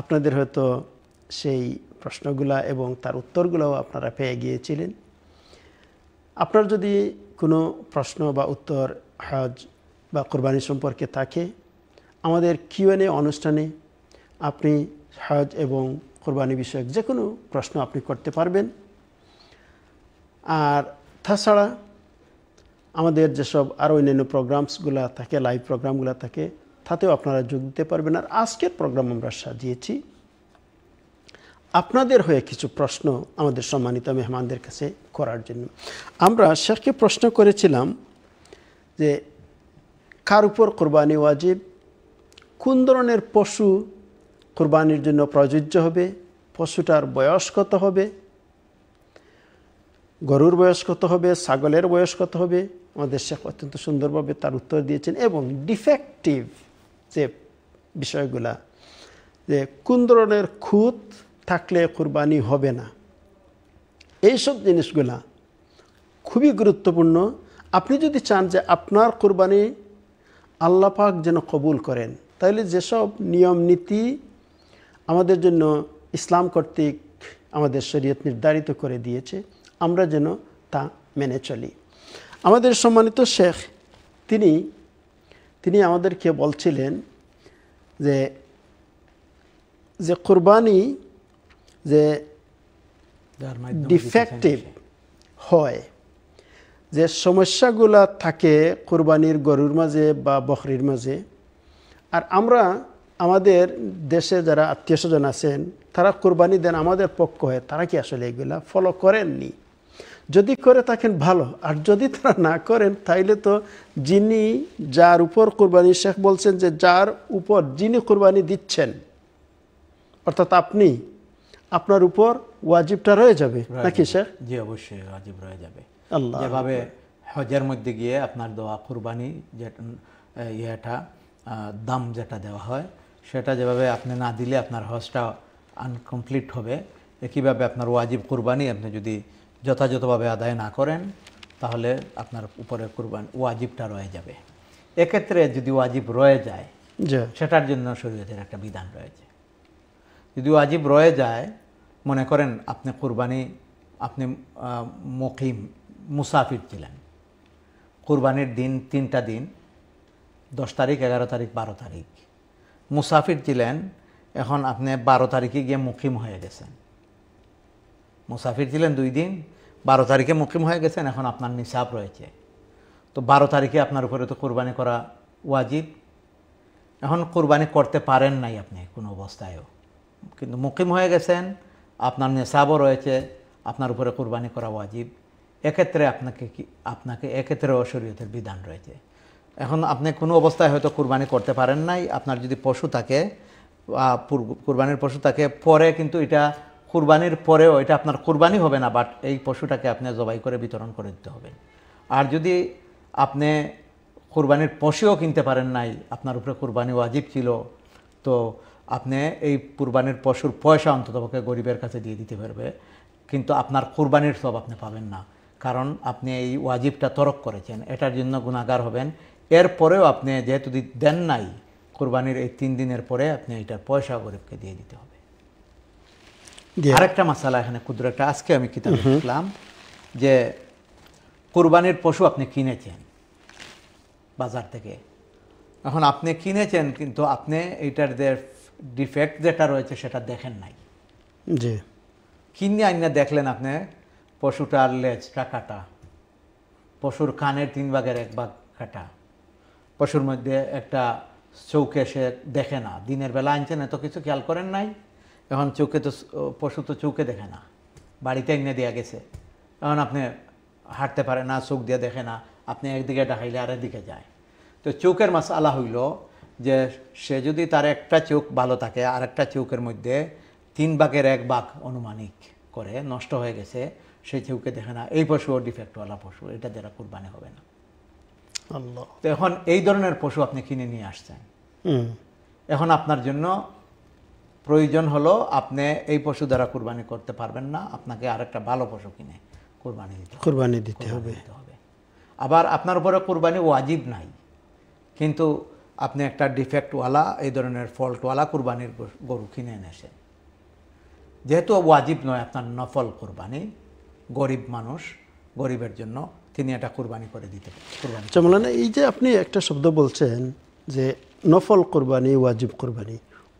আপনাদের হয়তো সেই প্রশ্নগুলা এবং তার উত্তরগুলোও আপনারা পেয়ে গিয়েছিলেন আপনার যদি কোনো প্রশ্ন বা উত্তর হজ বা কোরবানি সম্পর্কে থাকে আমাদের কিউএনএ অনুষ্ঠানে আপনি হজ এবং কোরবানি বিষয়ক যে কোনো প্রশ্ন আপনি করতে পারবেন আর তাছাড়া আমাদের যেসব আরও অন্যান্য প্রোগ্রামসগুলো থাকে লাইভ প্রোগ্রামগুলো থাকে তাতেও আপনারা যোগ দিতে পারবেন আর আজকের প্রোগ্রাম আমরা সাজিয়েছি আপনাদের হয়ে কিছু প্রশ্ন আমাদের সম্মানিত মেহমানদের কাছে করার জন্য আমরা শেখকে প্রশ্ন করেছিলাম যে কার উপর কোরবানি ওয়াজিব কোন ধরনের পশু কোরবানির জন্য প্রযোজ্য হবে পশুটার বয়স কত হবে গরুর বয়স কত হবে ছাগলের বয়স কত হবে আমাদের শেখ অত্যন্ত সুন্দরভাবে তার উত্তর দিয়েছেন এবং ডিফেক্টিভ যে বিষয়গুলা যে কোন ধরনের খুঁত থাকলে কোরবানি হবে না এইসব জিনিসগুলা খুবই গুরুত্বপূর্ণ আপনি যদি চান যে আপনার কোরবানি আল্লাপাক যেন কবুল করেন তাহলে যেসব নিয়ম নীতি আমাদের জন্য ইসলাম কর্তৃক আমাদের শরীয়ত নির্ধারিত করে দিয়েছে আমরা যেন তা মেনে চলি আমাদের সম্মানিত শেখ তিনি তিনি আমাদেরকে বলছিলেন যে যে কোরবানি যে ডিফেক্টিভ হয় যে সমস্যাগুলা থাকে কোরবানির গরুর মাঝে বা বকরির মাঝে আর আমরা আমাদের দেশে যারা আত্মীয় স্বজন আছেন তারা কোরবানি দেন আমাদের পক্ষ হয় তারা কি আসলে এগুলা ফলো করেননি যদি করে থাকেন ভালো আর যদি তারা না করেন তাইলে তো যিনি যার উপর কোরবানি শেখ বলছেন যে যার উপর যিনি কোরবানি দিচ্ছেন অর্থাৎ আপনি আপনার উপর ওয়াজিবটা রয়ে যাবে নাকি স্যার জি অবশ্যই ওয়াজিব রয়ে যাবে আল্লাহ যেভাবে হজের মধ্যে গিয়ে আপনার দোয়া কুরবানি যে ইয়েটা দাম যেটা দেওয়া হয় সেটা যেভাবে আপনি না দিলে আপনার হজটা আনকমপ্লিট হবে একইভাবে আপনার ওয়াজিব কুরবানি আপনি যদি যথাযথভাবে আদায় না করেন তাহলে আপনার উপরে কুরবানি ওয়াজিবটা রয়ে যাবে এক্ষেত্রে যদি ওয়াজিব রয়ে যায় সেটার জন্য শরীয়তের একটা বিধান রয়েছে যদি ওয়াজিব রয়ে যায় মনে করেন আপনি কোরবানি আপনি মুখিম মুসাফির ছিলেন কুরবানির দিন তিনটা দিন দশ তারিখ এগারো তারিখ বারো তারিখ মুসাফির ছিলেন এখন আপনি বারো তারিখে গিয়ে মুকিম হয়ে গেছেন মুসাফির ছিলেন দুই দিন বারো তারিখে মুকিম হয়ে গেছেন এখন আপনার নিসাব রয়েছে তো বারো তারিখে আপনার উপরে তো কোরবানি করা ওয়াজিব এখন কোরবানি করতে পারেন নাই আপনি কোনো অবস্থায়ও কিন্তু মুকিম হয়ে গেছেন আপনার নেশাবও রয়েছে আপনার উপরে কোরবানি করা ওয়াজিব এক্ষেত্রে আপনাকে কি আপনাকে এক্ষেত্রেও শরীয়তের বিধান রয়েছে এখন আপনি কোনো অবস্থায় হয়তো কোরবানি করতে পারেন নাই আপনার যদি পশু থাকে কোরবানির পশু থাকে পরে কিন্তু এটা কোরবানির পরেও এটা আপনার কোরবানি হবে না বাট এই পশুটাকে আপনি জবাই করে বিতরণ করে দিতে হবে আর যদি আপনি কোরবানির পশুও কিনতে পারেন নাই আপনার উপরে কোরবানি ওয়াজিব ছিল তো আপনি এই কুরবানির পশুর পয়সা অন্ততপক্ষে গরিবের কাছে দিয়ে দিতে পারবে কিন্তু আপনার কুরবানির সব আপনি পাবেন না কারণ আপনি এই ওয়াজিবটা তরক করেছেন এটার জন্য গুণাগার হবেন এরপরেও আপনি যেহেতু দেন নাই কোরবানির এই তিন দিনের পরে আপনি এটা পয়সা গরিবকে দিয়ে দিতে হবে আরেকটা মশালা এখানে ক্ষুদ্র একটা আজকে আমি কিতাব দেখলাম যে কোরবানির পশু আপনি কিনেছেন বাজার থেকে এখন আপনি কিনেছেন কিন্তু আপনি এইটার যে ডিফেক্ট যেটা রয়েছে সেটা দেখেন নাই জি কিনে আইনে দেখলেন আপনি পশুটার লেজটা কাটা পশুর কানের তিন ভাগের এক ভাগ কাটা পশুর মধ্যে একটা চৌকে সে দেখে না দিনের বেলা আনছেন এত কিছু খেয়াল করেন নাই এখন চৌকে তো পশু তো চৌকে দেখে না বাড়িতে এনে দেওয়া গেছে এখন আপনি হাঁটতে পারে না চোখ দিয়ে দেখে না আপনি একদিকে ডাকাইলে আরেকদিকে যায় তো চৌকের মাছ আলা হইলো যে সে যদি তার একটা চোখ ভালো থাকে আর একটা চোখের মধ্যে তিন বাঘের এক বাঘ অনুমানিক করে নষ্ট হয়ে গেছে সে চোখে দেখে না এই পশু ডিফেক্টওয়ালা পশু এটা যারা কুরবানি হবে না তো এখন এই ধরনের পশু আপনি কিনে নিয়ে আসছেন এখন আপনার জন্য প্রয়োজন হলো আপনি এই পশু দ্বারা কুরবানি করতে পারবেন না আপনাকে আরেকটা ভালো পশু কিনে কুরবানি দিতে কুরবানি দিতে হবে আবার আপনার উপরে কুরবানি ওয়াজিব নাই কিন্তু আপনি একটা ডিফেক্টওয়ালা এই ধরনের ফল্টওয়ালা কোরবানির গরু কিনে এনেছেন যেহেতু ওয়াজিব নয় আপনার নফল কোরবানি গরিব মানুষ গরিবের জন্য তিনি এটা কোরবানি করে দিতে পারেন আচ্ছা, এই যে আপনি একটা শব্দ বলছেন যে নফল কোরবানি ওয়াজিব কোরবানি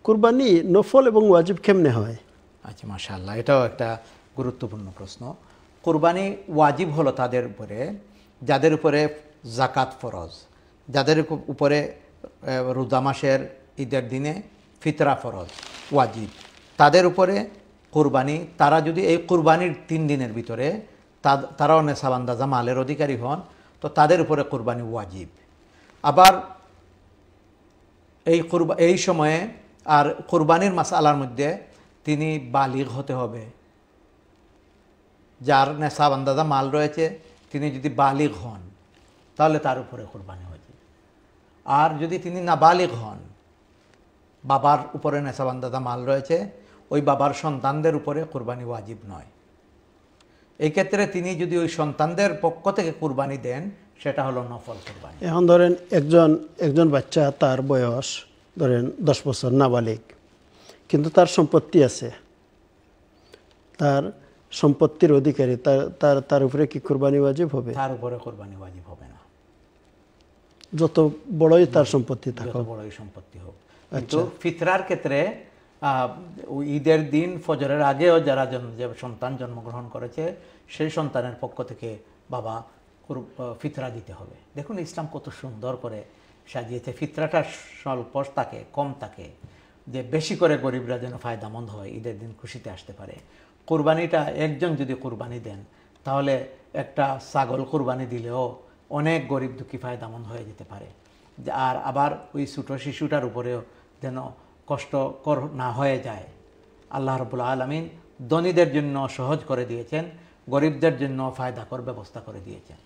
কোরবানি নফল এবং ওয়াজিব কেমনে হয় আচ্ছা মাশাল্লাহ এটাও একটা গুরুত্বপূর্ণ প্রশ্ন কোরবানি ওয়াজিব হলো তাদের উপরে যাদের উপরে জাকাত ফরজ যাদের উপরে রোজা মাসের ঈদের দিনে ফিতরা ফরজ ওয়াজিব তাদের উপরে কুরবানি তারা যদি এই কুরবানির তিন দিনের ভিতরে তারাও নেশাবান্দা মালের অধিকারী হন তো তাদের উপরে কুরবানি ওয়াজিব আবার এই কুরবা এই সময়ে আর কোরবানির আলার মধ্যে তিনি বালিগ হতে হবে যার নেশাবান্দাদা মাল রয়েছে তিনি যদি বালিগ হন তাহলে তার উপরে কোরবানি আর যদি তিনি নাবালিক হন বাবার উপরে নেশাবান্দাদা মাল রয়েছে ওই বাবার সন্তানদের উপরে কোরবানি ওয়াজিব নয় এই ক্ষেত্রে তিনি যদি ওই সন্তানদের পক্ষ থেকে কোরবানি দেন সেটা হলো নফল কোরবানি এখন ধরেন একজন একজন বাচ্চা তার বয়স ধরেন দশ বছর নাবালিক কিন্তু তার সম্পত্তি আছে তার সম্পত্তির অধিকারী তার তার তার উপরে কি কোরবানি ওয়াজিব হবে তার উপরে কোরবানি ওয়াজিব হবে যত বড়ই তার সম্পত্তি থাকে বড়ই সম্পত্তি হোক কিন্তু আচ্ছা। ফিতরার ক্ষেত্রে ঈদের দিন ফজরের আগেও যারা যে সন্তান জন্মগ্রহণ করেছে সেই সন্তানের পক্ষ থেকে বাবা ফিতরা দিতে হবে দেখুন ইসলাম কত সুন্দর করে সাজিয়েছে ফিতরাটা স্বল্প থাকে কম থাকে যে বেশি করে গরিবরা যেন ফায়দামন্দ হয় ঈদের দিন খুশিতে আসতে পারে কোরবানিটা একজন যদি কোরবানি দেন তাহলে একটা ছাগল কোরবানি দিলেও অনেক গরিব দুঃখী ফায়দামন হয়ে যেতে পারে আর আবার ওই ছোটো শিশুটার উপরেও যেন কষ্টকর না হয়ে যায় আল্লাহ রবুল্লা আলমিন দনীদের জন্য সহজ করে দিয়েছেন গরিবদের জন্য ফায়দাকর ব্যবস্থা করে দিয়েছেন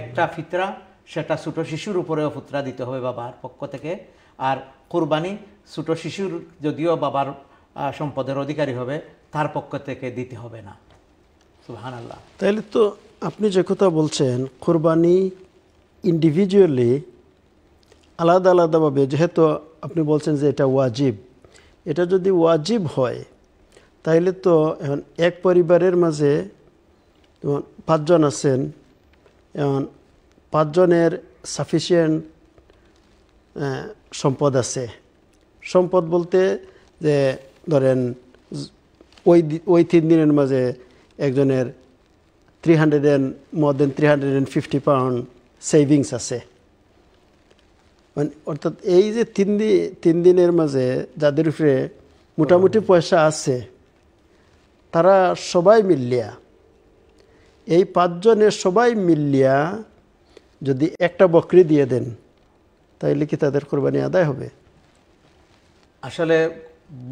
একটা ফিতরা সেটা ছোটো শিশুর উপরেও ফুতরা দিতে হবে বাবার পক্ষ থেকে আর কোরবানি ছোটো শিশুর যদিও বাবার সম্পদের অধিকারী হবে তার পক্ষ থেকে দিতে হবে না সুহান আল্লাহ তাহলে তো আপনি যে কথা বলছেন কোরবানি ইন্ডিভিজুয়ালি আলাদা আলাদাভাবে যেহেতু আপনি বলছেন যে এটা ওয়াজিব এটা যদি ওয়াজিব হয় তাইলে তো এখন এক পরিবারের মাঝে যেমন পাঁচজন আছেন এখন পাঁচজনের সাফিসিয়েন্ট সম্পদ আছে সম্পদ বলতে যে ধরেন ওই ওই তিন দিনের মাঝে একজনের 300 and more than 350 pound savings আছে মানে অর্থাৎ এই যে তিন দিন তিন দিনের মাঝে যাদের উপরে মোটামুটি পয়সা আছে তারা সবাই মিললিয়া এই পাঁচজনের সবাই মিললিয়া যদি একটা বকরি দিয়ে দেন তাইলে কি তাদের কোরবানি আদায় হবে আসলে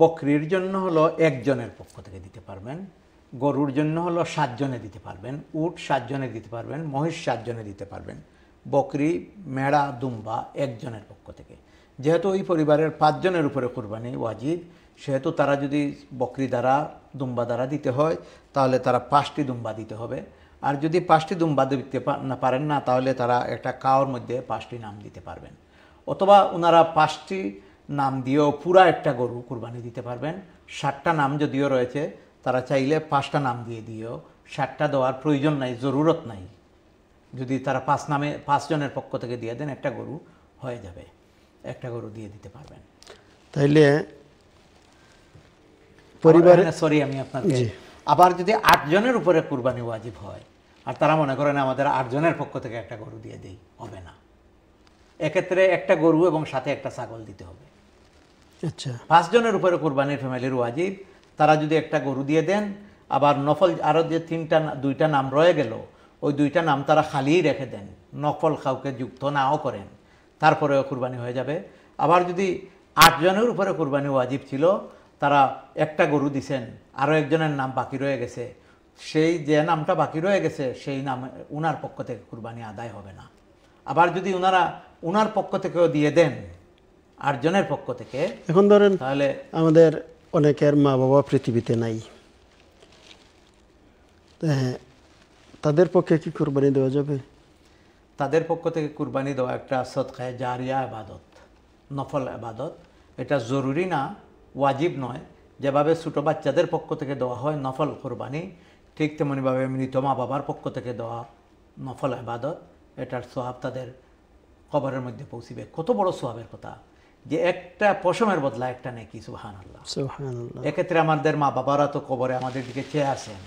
বকরির জন্য হলো একজনের পক্ষ থেকে দিতে পারবেন গরুর জন্য হলো সাতজনে দিতে পারবেন উট সাতজনে দিতে পারবেন মহিষ সাতজনে দিতে পারবেন বকরি মেড়া দুম্বা একজনের পক্ষ থেকে যেহেতু ওই পরিবারের পাঁচজনের উপরে কোরবানি ওয়াজিব সেহেতু তারা যদি বকরি দ্বারা দুম্বা দ্বারা দিতে হয় তাহলে তারা পাঁচটি দুম্বা দিতে হবে আর যদি পাঁচটি দুম্বা দিতে না পারেন না তাহলে তারা একটা কাওর মধ্যে পাঁচটি নাম দিতে পারবেন অথবা ওনারা পাঁচটি নাম দিয়েও পুরা একটা গরু কুরবানি দিতে পারবেন ষাটটা নাম যদিও রয়েছে তারা চাইলে পাঁচটা নাম দিয়ে দিও ষাটটা দেওয়ার প্রয়োজন নাই জরুরত নাই যদি তারা পাঁচ নামে পাঁচজনের পক্ষ থেকে দিয়ে দেন একটা গরু হয়ে যাবে একটা গরু দিয়ে দিতে পারবেন তাইলে পরিবারে সরি আমি আপনাকে আবার যদি আটজনের উপরে কুরবানি ওয়াজিব হয় আর তারা মনে করেন আমাদের আটজনের পক্ষ থেকে একটা গরু দিয়ে দেই হবে না এক্ষেত্রে একটা গরু এবং সাথে একটা ছাগল দিতে হবে আচ্ছা পাঁচজনের উপরে কোরবানির ফ্যামিলির ওয়াজিব তারা যদি একটা গরু দিয়ে দেন আবার নফল আরও যে তিনটা দুইটা নাম রয়ে গেল ওই দুইটা নাম তারা খালিই রেখে দেন নফল কাউকে যুক্ত নাও করেন তারপরেও কুরবানি হয়ে যাবে আবার যদি আটজনের উপরে কুরবানি ওয়াজিব ছিল তারা একটা গরু দিছেন আরও একজনের নাম বাকি রয়ে গেছে সেই যে নামটা বাকি রয়ে গেছে সেই নাম উনার পক্ষ থেকে কুরবানি আদায় হবে না আবার যদি ওনারা ওনার পক্ষ থেকেও দিয়ে দেন আটজনের পক্ষ থেকে এখন ধরেন তাহলে আমাদের অনেকের মা বাবা পৃথিবীতে নাই তাদের পক্ষে কি কোরবানি দেওয়া যাবে তাদের পক্ষ থেকে কুরবানি দেওয়া একটা সৎকায় জারিয়া আবাদত নফল আবাদত এটা জরুরি না ওয়াজিব নয় যেভাবে ছোটো বাচ্চাদের পক্ষ থেকে দেওয়া হয় নফল কোরবানি ঠিক তেমনিভাবে মৃত মা বাবার পক্ষ থেকে দেওয়া নফল আবাদত এটার সোহাব তাদের কবরের মধ্যে পৌঁছিবে কত বড় সোহাবের কথা যে একটা পশমের বদলা একটা কিছু সুহান আল্লাহ এক্ষেত্রে আমাদের মা বাবারা তো কবরে আমাদের দিকে চেয়ে আসেন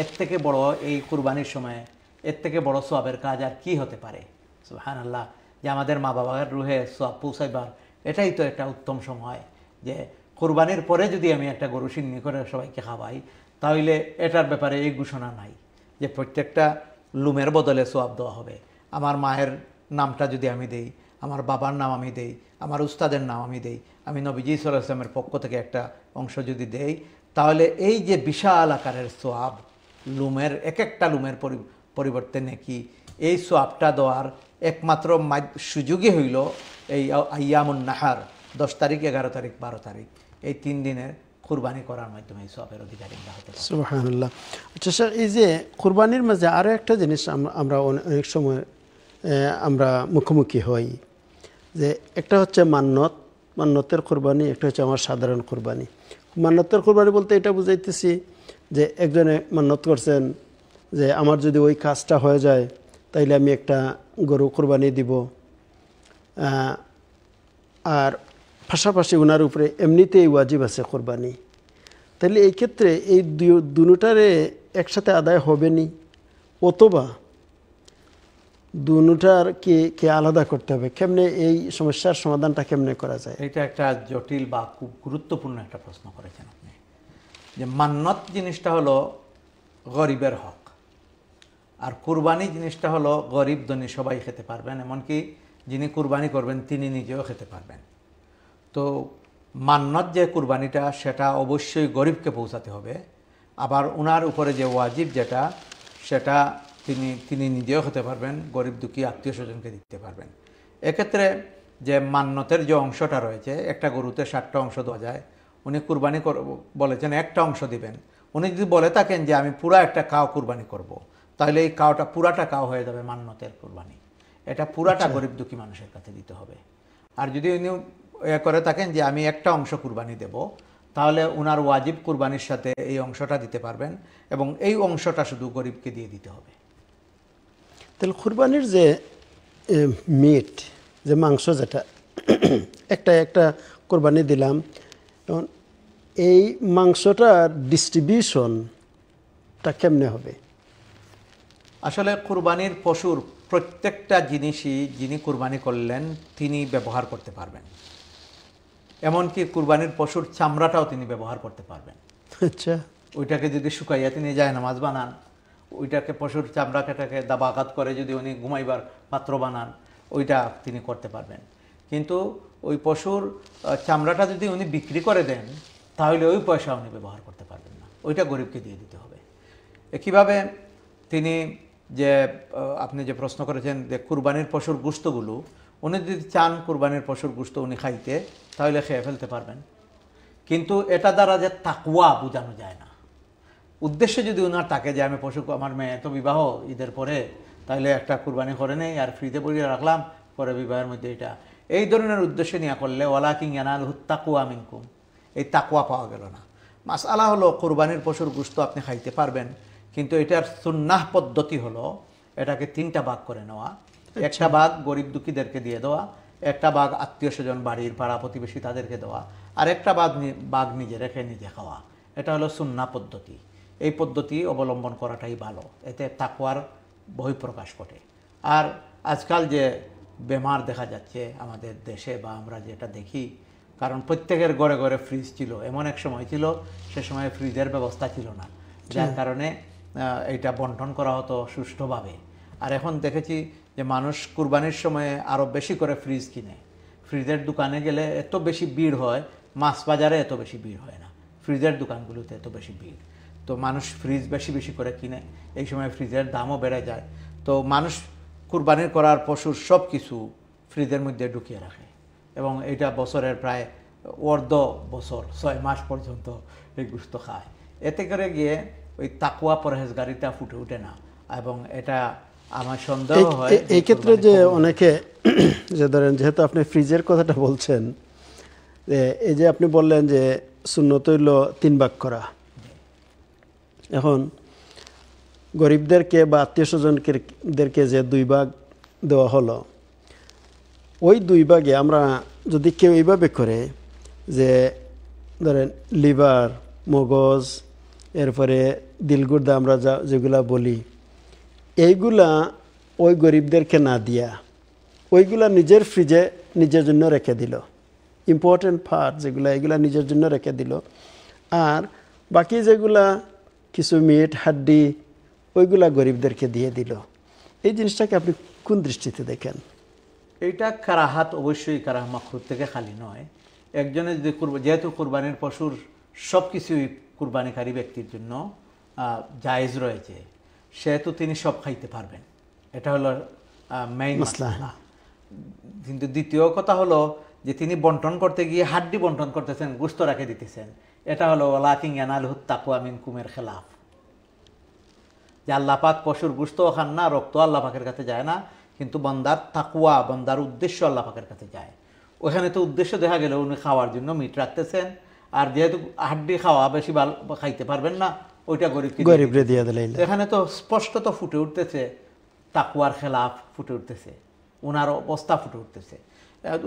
এর থেকে বড় এই কুরবানির সময় এর থেকে বড় সোয়াবের কাজ আর কি হতে পারে সুহান আল্লাহ যে আমাদের মা বাবার রুহে সোয়াব পৌঁছাইবার এটাই তো একটা উত্তম সময় যে কোরবানির পরে যদি আমি একটা গরু সিন্নি করে সবাইকে খাওয়াই তাহলে এটার ব্যাপারে এই ঘোষণা নাই যে প্রত্যেকটা লুমের বদলে সোয়াব দেওয়া হবে আমার মায়ের নামটা যদি আমি দিই আমার বাবার নাম আমি দেই আমার উস্তাদের নাম আমি দেই আমি নবীজি সাল্লামের পক্ষ থেকে একটা অংশ যদি দেই তাহলে এই যে বিশাল আকারের সোয়াব লুমের এক একটা লুমের পরিবর্তে নাকি এই সোয়াবটা দেওয়ার একমাত্র সুযোগই হইল এই আয়ামুন নাহার দশ তারিখ এগারো তারিখ বারো তারিখ এই তিন দিনের কুরবানি করার মাধ্যমে এই সোয়াবের অধিকারী আমরা হতে আচ্ছা স্যার এই যে কুরবানির মাঝে আরও একটা জিনিস আমরা অনেক সময় আমরা মুখোমুখি হই যে একটা হচ্ছে মান্নত মান্নতের কোরবানি একটা হচ্ছে আমার সাধারণ কোরবানি মান্নতের কোরবানি বলতে এটা বুঝাইতেছি যে একজনে মান্নত করছেন যে আমার যদি ওই কাজটা হয়ে যায় তাইলে আমি একটা গরু কোরবানি দিব আর পাশাপাশি ওনার উপরে এমনিতেই ওয়াজিব আছে কোরবানি তাহলে এই ক্ষেত্রে এই দুটারে একসাথে আদায় হবে নি অথবা দুটারকে কে আলাদা করতে হবে কেমনে এই সমস্যার সমাধানটা কেমনে করা যায় এটা একটা জটিল বা খুব গুরুত্বপূর্ণ একটা প্রশ্ন করেছেন আপনি যে মান্নত জিনিসটা হলো গরিবের হক আর কুরবানি জিনিসটা হলো গরিব ধনী সবাই খেতে পারবেন এমনকি যিনি কুরবানি করবেন তিনি নিজেও খেতে পারবেন তো মান্নত যে কুরবানিটা সেটা অবশ্যই গরিবকে পৌঁছাতে হবে আবার ওনার উপরে যে ওয়াজিব যেটা সেটা তিনি তিনি নিজেও হতে পারবেন গরিব দুঃখী আত্মীয় স্বজনকে দিতে পারবেন এক্ষেত্রে যে মান্যতের যে অংশটা রয়েছে একটা গরুতে ষাটটা অংশ দেওয়া যায় উনি কুরবানি বলেছেন একটা অংশ দিবেন উনি যদি বলে থাকেন যে আমি পুরো একটা কাও কুরবানি করব। তাহলে এই কাওটা পুরাটা কাও হয়ে যাবে মান্যতের কুরবানি এটা পুরাটা আচ্ছা। গরিব দুঃখী মানুষের কাছে দিতে হবে আর যদি উনি এ করে থাকেন যে আমি একটা অংশ কুরবানি দেব তাহলে ওনার ওয়াজিব কুরবানির সাথে এই অংশটা দিতে পারবেন এবং এই অংশটা শুধু গরিবকে দিয়ে দিতে হবে তাহলে কুরবানির যে মিট যে মাংস যেটা একটা একটা কোরবানি দিলাম এখন এই মাংসটার ডিস্ট্রিবিউশনটা কেমনে হবে আসলে কোরবানির পশুর প্রত্যেকটা জিনিসই যিনি কোরবানি করলেন তিনি ব্যবহার করতে পারবেন এমনকি কুরবানির পশুর চামড়াটাও তিনি ব্যবহার করতে পারবেন আচ্ছা ওইটাকে যদি শুকাইয়া তিনি যায় নামাজ বানান ওইটাকে পশুর দাবা দাবাঘাত করে যদি উনি ঘুমাইবার পাত্র বানান ওইটা তিনি করতে পারবেন কিন্তু ওই পশুর চামড়াটা যদি উনি বিক্রি করে দেন তাহলে ওই পয়সা উনি ব্যবহার করতে পারবেন না ওইটা গরিবকে দিয়ে দিতে হবে কীভাবে তিনি যে আপনি যে প্রশ্ন করেছেন যে কুরবানির পশুর গুস্তগুলো উনি যদি চান কুরবানির পশুর গুস্ত উনি খাইতে তাহলে খেয়ে ফেলতে পারবেন কিন্তু এটা দ্বারা যে তাকুয়া বোঝানো যায় না উদ্দেশ্য যদি ওনার থাকে যে আমি পশু আমার মেয়ে তো বিবাহ ঈদের পরে তাহলে একটা কুরবানি করে নেই আর ফ্রিতে পড়িয়ে রাখলাম পরে বিবাহের মধ্যে এটা এই ধরনের উদ্দেশ্যে নিয়ে করলে ওলা কিং এনাল তাকুয়া মিনকুম এই তাকুয়া পাওয়া গেল না মাস আলা হলো কোরবানির পশুর গুস্ত আপনি খাইতে পারবেন কিন্তু এটার সুন্নাহ পদ্ধতি হলো এটাকে তিনটা ভাগ করে নেওয়া আচ্ছা। একটা ভাগ গরিব দুঃখীদেরকে দিয়ে দেওয়া একটা ভাগ আত্মীয় স্বজন বাড়ির পাড়া প্রতিবেশী তাদেরকে দেওয়া আর একটা ভাগ বাঘ নিজে রেখে নিজে খাওয়া এটা হলো সুন্না পদ্ধতি এই পদ্ধতি অবলম্বন করাটাই ভালো এতে তাকুয়ার বহিঃপ্রকাশ ঘটে আর আজকাল যে বেমার দেখা যাচ্ছে আমাদের দেশে বা আমরা যেটা দেখি কারণ প্রত্যেকের ঘরে ঘরে ফ্রিজ ছিল এমন এক সময় ছিল সে সময় ফ্রিজের ব্যবস্থা ছিল না যার কারণে এটা বন্টন করা হতো সুষ্ঠুভাবে আর এখন দেখেছি যে মানুষ কুরবানির সময়ে আরও বেশি করে ফ্রিজ কিনে ফ্রিজের দোকানে গেলে এত বেশি ভিড় হয় মাছ বাজারে এত বেশি ভিড় হয় না ফ্রিজের দোকানগুলোতে এত বেশি ভিড় তো মানুষ ফ্রিজ বেশি বেশি করে কিনে এই সময় ফ্রিজের দামও বেড়ে যায় তো মানুষ কুরবানির করার পশুর সব কিছু ফ্রিজের মধ্যে ঢুকিয়ে রাখে এবং এটা বছরের প্রায় অর্ধ বছর ছয় মাস পর্যন্ত এই গুস্ত খায় এতে করে গিয়ে ওই তাকুয়া পরহেজগারিটা ফুটে ওঠে না এবং এটা আমার সন্দেহ হয় এই ক্ষেত্রে যে অনেকে (clears throat) যে ধরেন যেহেতু আপনি ফ্রিজের কথাটা বলছেন এই যে আপনি বললেন যে শূন্য তৈল তিন বাক করা এখন গরিবদেরকে বা আত্মীয় স্বজনকেদেরকে যে দুই ভাগ দেওয়া হলো ওই দুই ভাগে আমরা যদি কেউ এইভাবে করে যে ধরেন লিভার মগজ এরপরে দিলগুর্দা আমরা যা যেগুলা বলি এইগুলা ওই গরিবদেরকে না দিয়া ওইগুলা নিজের ফ্রিজে নিজের জন্য রেখে দিল ইম্পর্টেন্ট ফার্ট যেগুলো এগুলা নিজের জন্য রেখে দিল আর বাকি যেগুলা কিছু মিট হাড্ডি ওইগুলা গরিবদেরকে দিয়ে দিল এই জিনিসটাকে আপনি কোন দৃষ্টিতে দেখেন এইটা কারাহাত অবশ্যই কারাহ মাখুর থেকে খালি নয় একজনের যদি যেহেতু কোরবানির পশুর সব কিছুই কোরবানিকারী ব্যক্তির জন্য জায়েজ রয়েছে সেহেতু তিনি সব খাইতে পারবেন এটা হলো মেইন কিন্তু দ্বিতীয় কথা হলো যে তিনি বন্টন করতে গিয়ে হাড্ডি বন্টন করতেছেন গুস্ত রাখে দিতেছেন এটা হলো ওলাকিং এনাল হত্যা কোয়ামিন কুমের খেলাফ যে আল্লাপাক পশুর গুস্ত খান না রক্ত আল্লাপাকের কাছে যায় না কিন্তু বন্দার তাকুয়া বন্দার উদ্দেশ্য আল্লাপাকের কাছে যায় ওখানে তো উদ্দেশ্য দেখা গেল উনি খাওয়ার জন্য মিট রাখতেছেন আর যেহেতু হাড্ডি খাওয়া বেশি ভালো খাইতে পারবেন না ওইটা গরিব গরিবরে দিয়ে দিলেন এখানে তো স্পষ্ট তো ফুটে উঠতেছে তাকুয়ার খেলাফ ফুটে উঠতেছে ওনার অবস্থা ফুটে উঠতেছে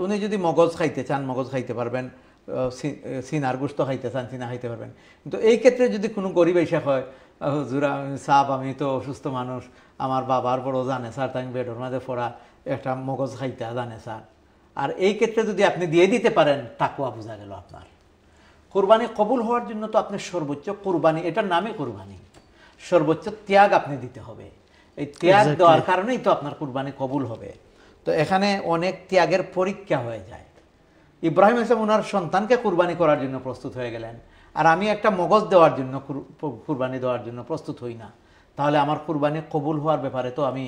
উনি যদি মগজ খাইতে চান মগজ খাইতে পারবেন সিনার গুস্ত খাইতে চান সিনা খাইতে পারবেন কিন্তু এই ক্ষেত্রে যদি কোনো গরিব এসে হয় হুজুরা সাপ আমি তো অসুস্থ মানুষ আমার বাবার বড় জানে স্যার তাই বেডর মাঝে পড়া একটা মগজ খাইতে জানে স্যার আর এই ক্ষেত্রে যদি আপনি দিয়ে দিতে পারেন তাকুয়া বোঝা গেল আপনার কোরবানি কবুল হওয়ার জন্য তো আপনি সর্বোচ্চ কোরবানি এটার নামই কোরবানি সর্বোচ্চ ত্যাগ আপনি দিতে হবে এই ত্যাগ দেওয়ার কারণেই তো আপনার কোরবানি কবুল হবে তো এখানে অনেক ত্যাগের পরীক্ষা হয়ে যায় ইব্রাহিম ইসলাম ওনার সন্তানকে কুরবানি করার জন্য প্রস্তুত হয়ে গেলেন আর আমি একটা মগজ দেওয়ার জন্য কুরবানি দেওয়ার জন্য প্রস্তুত হই না তাহলে আমার কুরবানি কবুল হওয়ার ব্যাপারে তো আমি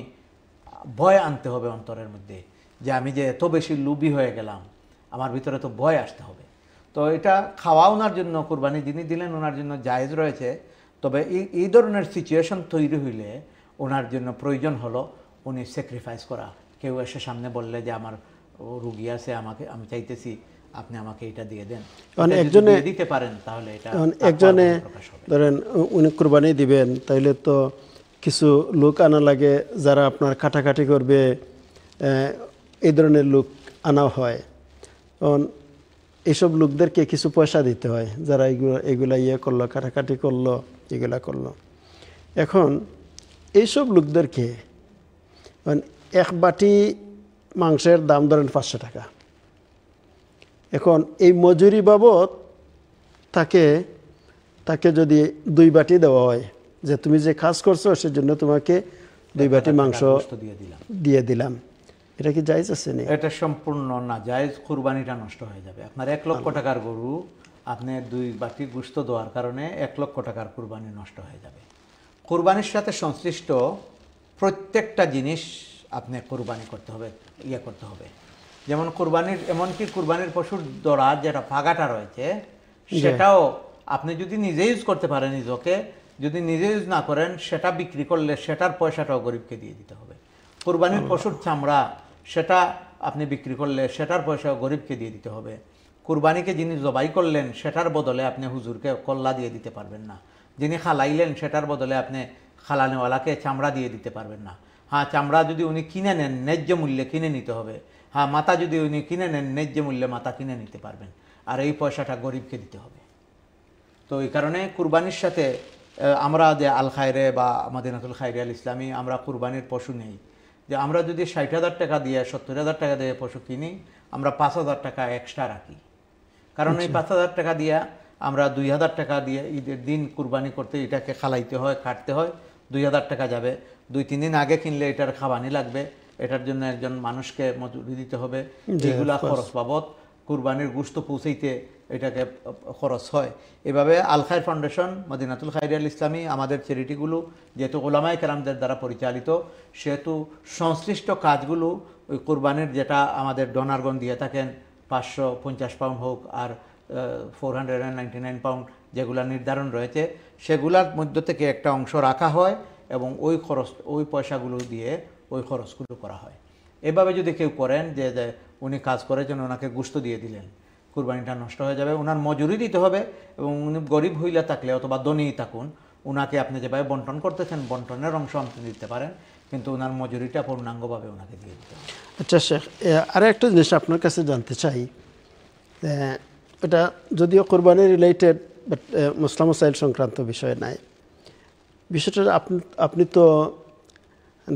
ভয় আনতে হবে অন্তরের মধ্যে যে আমি যে এত বেশি লুবি হয়ে গেলাম আমার ভিতরে তো ভয় আসতে হবে তো এটা খাওয়া ওনার জন্য কুরবানি যিনি দিলেন ওনার জন্য জায়েজ রয়েছে তবে এই ধরনের সিচুয়েশন তৈরি হইলে ওনার জন্য প্রয়োজন হলো উনি স্যাক্রিফাইস করা কেউ এসে সামনে বললে যে আমার ও রুগী আছে আমাকে আমি চাইতেছি আপনি আমাকে এটা দিয়ে দেন কারণ একজনে দিতে পারেন তাহলে এটা একজনে ধরেন উনি কুরবানি দিবেন তাইলে তো কিছু লোক আনা লাগে যারা আপনার কাটাকাটি করবে এই ধরনের লোক আনা হয় কারণ এইসব লোকদেরকে কিছু পয়সা দিতে হয় যারা এগুলো এগুলা ইয়ে করলো কাটাকাটি করলো এগুলা করলো এখন এইসব লোকদেরকে এক বাটি মাংসের দাম ধরেন পাঁচশো টাকা এখন এই মজুরি বাবদ তাকে তাকে যদি দুই বাটি দেওয়া হয় যে তুমি যে কাজ করছো সেজন্য তোমাকে দুই বাটি মাংস দিয়ে দিলাম এটা কি জায়জ আছে না এটা সম্পূর্ণ না জায়জ কুরবানিটা নষ্ট হয়ে যাবে আপনার এক লক্ষ টাকার গরু আপনি দুই বাটি গুস্ত দেওয়ার কারণে এক লক্ষ টাকার কুরবানি নষ্ট হয়ে যাবে কুরবানির সাথে সংশ্লিষ্ট প্রত্যেকটা জিনিস আপনি কোরবানি করতে হবে ইয়ে করতে হবে যেমন কোরবানির এমনকি কোরবানির পশুর দড়া যেটা ফাঁকাটা রয়েছে সেটাও আপনি যদি নিজে ইউজ করতে পারেন নিজকে যদি নিজে ইউজ না করেন সেটা বিক্রি করলে সেটার পয়সাটাও গরিবকে দিয়ে দিতে হবে কোরবানির পশুর চামড়া সেটা আপনি বিক্রি করলে সেটার পয়সাও গরিবকে দিয়ে দিতে হবে কোরবানিকে যিনি জবাই করলেন সেটার বদলে আপনি হুজুরকে কল্লা দিয়ে দিতে পারবেন না যিনি খালাইলেন সেটার বদলে আপনি খালানেওয়ালাকে চামড়া দিয়ে দিতে পারবেন না হ্যাঁ চামড়া যদি উনি কিনে নেন ন্যায্য মূল্যে কিনে নিতে হবে হ্যাঁ মাথা যদি উনি কিনে নেন ন্যায্য মূল্যে মাথা কিনে নিতে পারবেন আর এই পয়সাটা গরিবকে দিতে হবে তো এই কারণে কুরবানির সাথে আমরা যে আল খায়রে বা মাদিনাতুল খায়রে আল ইসলামী আমরা কুরবানির পশু নেই যে আমরা যদি ষাট হাজার টাকা দিয়ে সত্তর হাজার টাকা দিয়ে পশু কিনি আমরা পাঁচ হাজার টাকা এক্সট্রা রাখি কারণ এই আচ্ছা। পাঁচ হাজার টাকা দিয়ে আমরা দুই হাজার টাকা দিয়ে ঈদের দিন কুরবানি করতে এটাকে খালাইতে হয় কাটতে হয় দুই হাজার টাকা যাবে দুই তিন দিন আগে কিনলে এটার খাবানি লাগবে এটার জন্য একজন মানুষকে মজুরি দিতে হবে যেগুলা খরচ বাবদ কুরবানির গুস্ত পৌঁছাইতে এটাকে খরচ হয় এভাবে আলখায়ের ফাউন্ডেশন মদিনাতুল আল ইসলামী আমাদের চ্যারিটিগুলো যেহেতু ওলামাই কেরামদের দ্বারা পরিচালিত সেহেতু সংশ্লিষ্ট কাজগুলো ওই কোরবানির যেটা আমাদের ডোনারগণ দিয়ে থাকেন পাঁচশো পঞ্চাশ পাউন্ড হোক আর four hundred and ninety nine pound যেগুলো নির্ধারণ রয়েছে সেগুলার মধ্য থেকে একটা অংশ রাখা হয় এবং ওই খরচ ওই পয়সাগুলো দিয়ে ওই খরচগুলো করা হয় এভাবে যদি কেউ করেন যে উনি কাজ করেছেন ওনাকে গুস্ত দিয়ে দিলেন কুরবানিটা নষ্ট হয়ে যাবে ওনার মজুরি দিতে হবে এবং উনি গরিব হইলে থাকলে অথবা দনী থাকুন ওনাকে আপনি যেভাবে বন্টন করতেছেন বন্টনের অংশ আপনি দিতে পারেন কিন্তু ওনার মজুরিটা পূর্ণাঙ্গভাবে ওনাকে দিয়ে দিতে আচ্ছা শেখ আর একটা জিনিস আপনার কাছে জানতে চাই এটা যদিও কোরবানি রিলেটেড বাট মুসলাম সাইল সংক্রান্ত বিষয়ে নাই বিষয়টা আপনি আপনি তো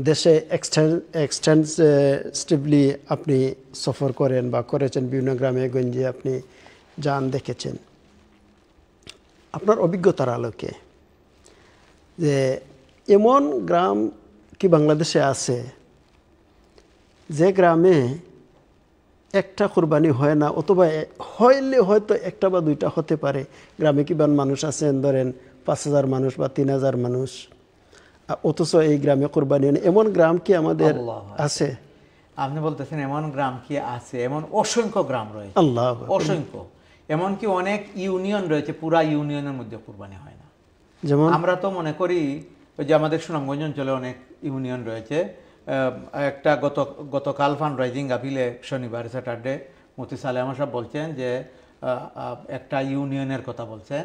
দেশে এক্সটেন্সটিভলি আপনি সফর করেন বা করেছেন বিভিন্ন গ্রামে গঞ্জে আপনি যান দেখেছেন আপনার অভিজ্ঞতার আলোকে যে এমন গ্রাম কি বাংলাদেশে আছে যে গ্রামে একটা কোরবানি হয় না অথবা হইলে হয়তো একটা বা দুইটা হতে পারে গ্রামে কিবান মানুষ আছেন ধরেন পাঁচ হাজার মানুষ বা তিন হাজার মানুষ অথচ এই গ্রামে কোরবানি এমন গ্রাম কি আমাদের আছে আপনি বলতেছেন এমন গ্রাম কি আছে এমন অসংখ্য গ্রাম রয়েছে আল্লাহ অসংখ্য এমনকি অনেক ইউনিয়ন রয়েছে পুরা ইউনিয়নের মধ্যে কোরবানি হয় না যেমন আমরা তো মনে করি ওই যে আমাদের সুনামগঞ্জ অঞ্চলে অনেক ইউনিয়ন রয়েছে একটা গত গতকাল ফান্ড রাইজিং আপিলে শনিবার স্যাটারডে মতি সালেম সাহেব বলছেন যে একটা ইউনিয়নের কথা বলছেন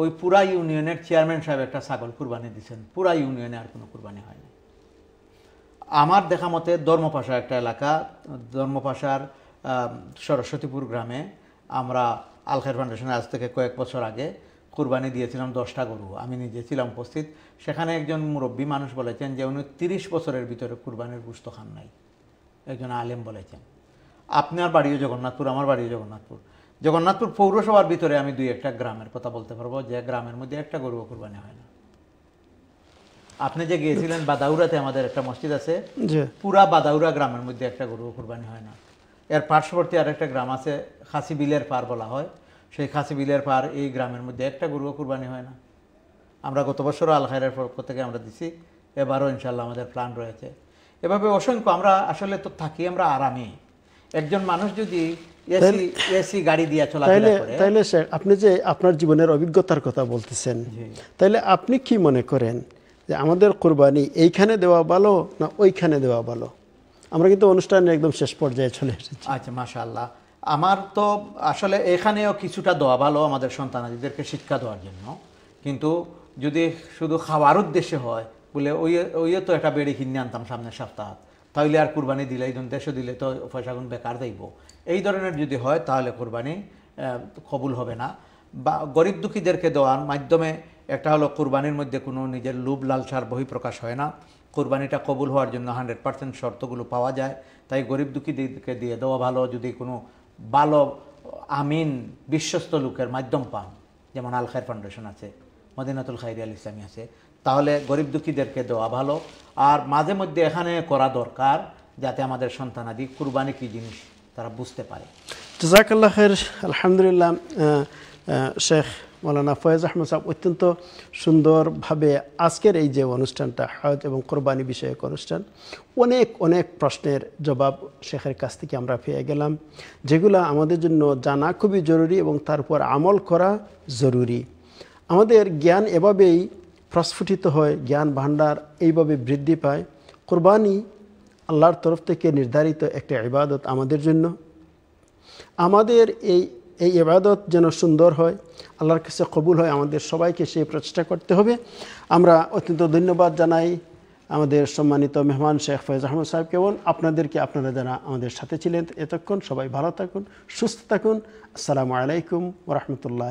ওই পুরা ইউনিয়নের চেয়ারম্যান সাহেব একটা ছাগল কুরবানি দিচ্ছেন পুরা ইউনিয়নে আর কোনো কুরবানি হয়নি আমার দেখা মতে ধর্মপাশা একটা এলাকা ধর্মপাশার সরস্বতীপুর গ্রামে আমরা আলখের ফাউন্ডেশনে আজ থেকে কয়েক বছর আগে কোরবানি দিয়েছিলাম দশটা গরু আমি নিজে ছিলাম উপস্থিত সেখানে একজন মুরব্বী মানুষ বলেছেন যে উনি তিরিশ বছরের ভিতরে কোরবানির গুস্ত খান নাই একজন আলেম বলেছেন আপনার বাড়িও জগন্নাথপুর আমার বাড়িও জগন্নাথপুর জগন্নাথপুর পৌরসভার ভিতরে আমি দুই একটা গ্রামের কথা বলতে পারবো যে গ্রামের মধ্যে একটা গরু কোরবানি হয় না আপনি যে গিয়েছিলেন বাদাউরাতে আমাদের একটা মসজিদ আছে পুরা বাদাউরা গ্রামের মধ্যে একটা গরু কোরবানি হয় না এর পার্শ্ববর্তী আর একটা গ্রাম আছে খাসি বিলের পার বলা হয় সেই খাসি বিলের পার এই গ্রামের মধ্যে একটা গরুও কুরবানি হয় না আমরা গত বছরও আল খায়ের পক্ষ থেকে আমরা দিছি এবারও ইনশাল্লাহ আমাদের প্ল্যান রয়েছে এভাবে অসংখ্য আমরা আসলে তো থাকি আমরা আরামে একজন মানুষ যদি এসি এসি গাড়ি দিয়ে চলাফেরা করে তাহলে স্যার আপনি যে আপনার জীবনের অভিজ্ঞতার কথা বলতেছেন তাহলে আপনি কি মনে করেন যে আমাদের কোরবানি এইখানে দেওয়া ভালো না ওইখানে দেওয়া ভালো আমরা কিন্তু অনুষ্ঠানের একদম শেষ পর্যায়ে চলে এসেছি আচ্ছা মাশাআল্লাহ আমার তো আসলে এখানেও কিছুটা দেওয়া ভালো আমাদের সন্তানাদিদেরকে শিক্ষা দেওয়ার জন্য কিন্তু যদি শুধু খাওয়ার উদ্দেশ্যে হয় বলে ওই ওইও তো একটা বেড়ে কিনে আনতাম সামনের সপ্তাহ তাহলে আর কোরবানি দিলে এই দেশে দিলে তো পয়সাগুন বেকার দেইব এই ধরনের যদি হয় তাহলে কোরবানি কবুল হবে না বা গরিব দুঃখীদেরকে দেওয়ার মাধ্যমে একটা হলো কোরবানির মধ্যে কোনো নিজের লোভ লালসার বহি প্রকাশ হয় না কোরবানিটা কবুল হওয়ার জন্য হান্ড্রেড পার্সেন্ট শর্তগুলো পাওয়া যায় তাই গরিব দুঃখীদেরকে দিয়ে দেওয়া ভালো যদি কোনো ভালো আমিন বিশ্বস্ত লোকের মাধ্যম পান যেমন আল খায়ের ফাউন্ডেশন আছে মদিনাতুল খাই আল ইসলামী আছে তাহলে গরিব দুঃখীদেরকে দেওয়া ভালো আর মাঝে মধ্যে এখানে করা দরকার যাতে আমাদের সন্তান আদি কুরবানি কী জিনিস তারা বুঝতে পারে জাজাকাল্লাহ আলহামদুলিল্লাহ শেখ মৌলানা ফয়েজ আহমদ সাহেব অত্যন্ত সুন্দরভাবে আজকের এই যে অনুষ্ঠানটা হজ এবং কোরবানি বিষয়ক অনুষ্ঠান অনেক অনেক প্রশ্নের জবাব শেখের কাছ থেকে আমরা পেয়ে গেলাম যেগুলো আমাদের জন্য জানা খুবই জরুরি এবং তারপর আমল করা জরুরি আমাদের জ্ঞান এভাবেই প্রস্ফুটিত হয় জ্ঞান ভাণ্ডার এইভাবে বৃদ্ধি পায় কোরবানি আল্লাহর তরফ থেকে নির্ধারিত একটা ইবাদত আমাদের জন্য আমাদের এই এই ইবাদত যেন সুন্দর হয় আল্লাহর কাছে কবুল হয় আমাদের সবাইকে সেই প্রচেষ্টা করতে হবে আমরা অত্যন্ত ধন্যবাদ জানাই আমাদের সম্মানিত মেহমান শেখ ফয়েজ আহমদ সাহেব কেমন আপনাদেরকে আপনারা যারা আমাদের সাথে ছিলেন এতক্ষণ সবাই ভালো থাকুন সুস্থ থাকুন আসসালামু আলাইকুম রহমতুল্লাহ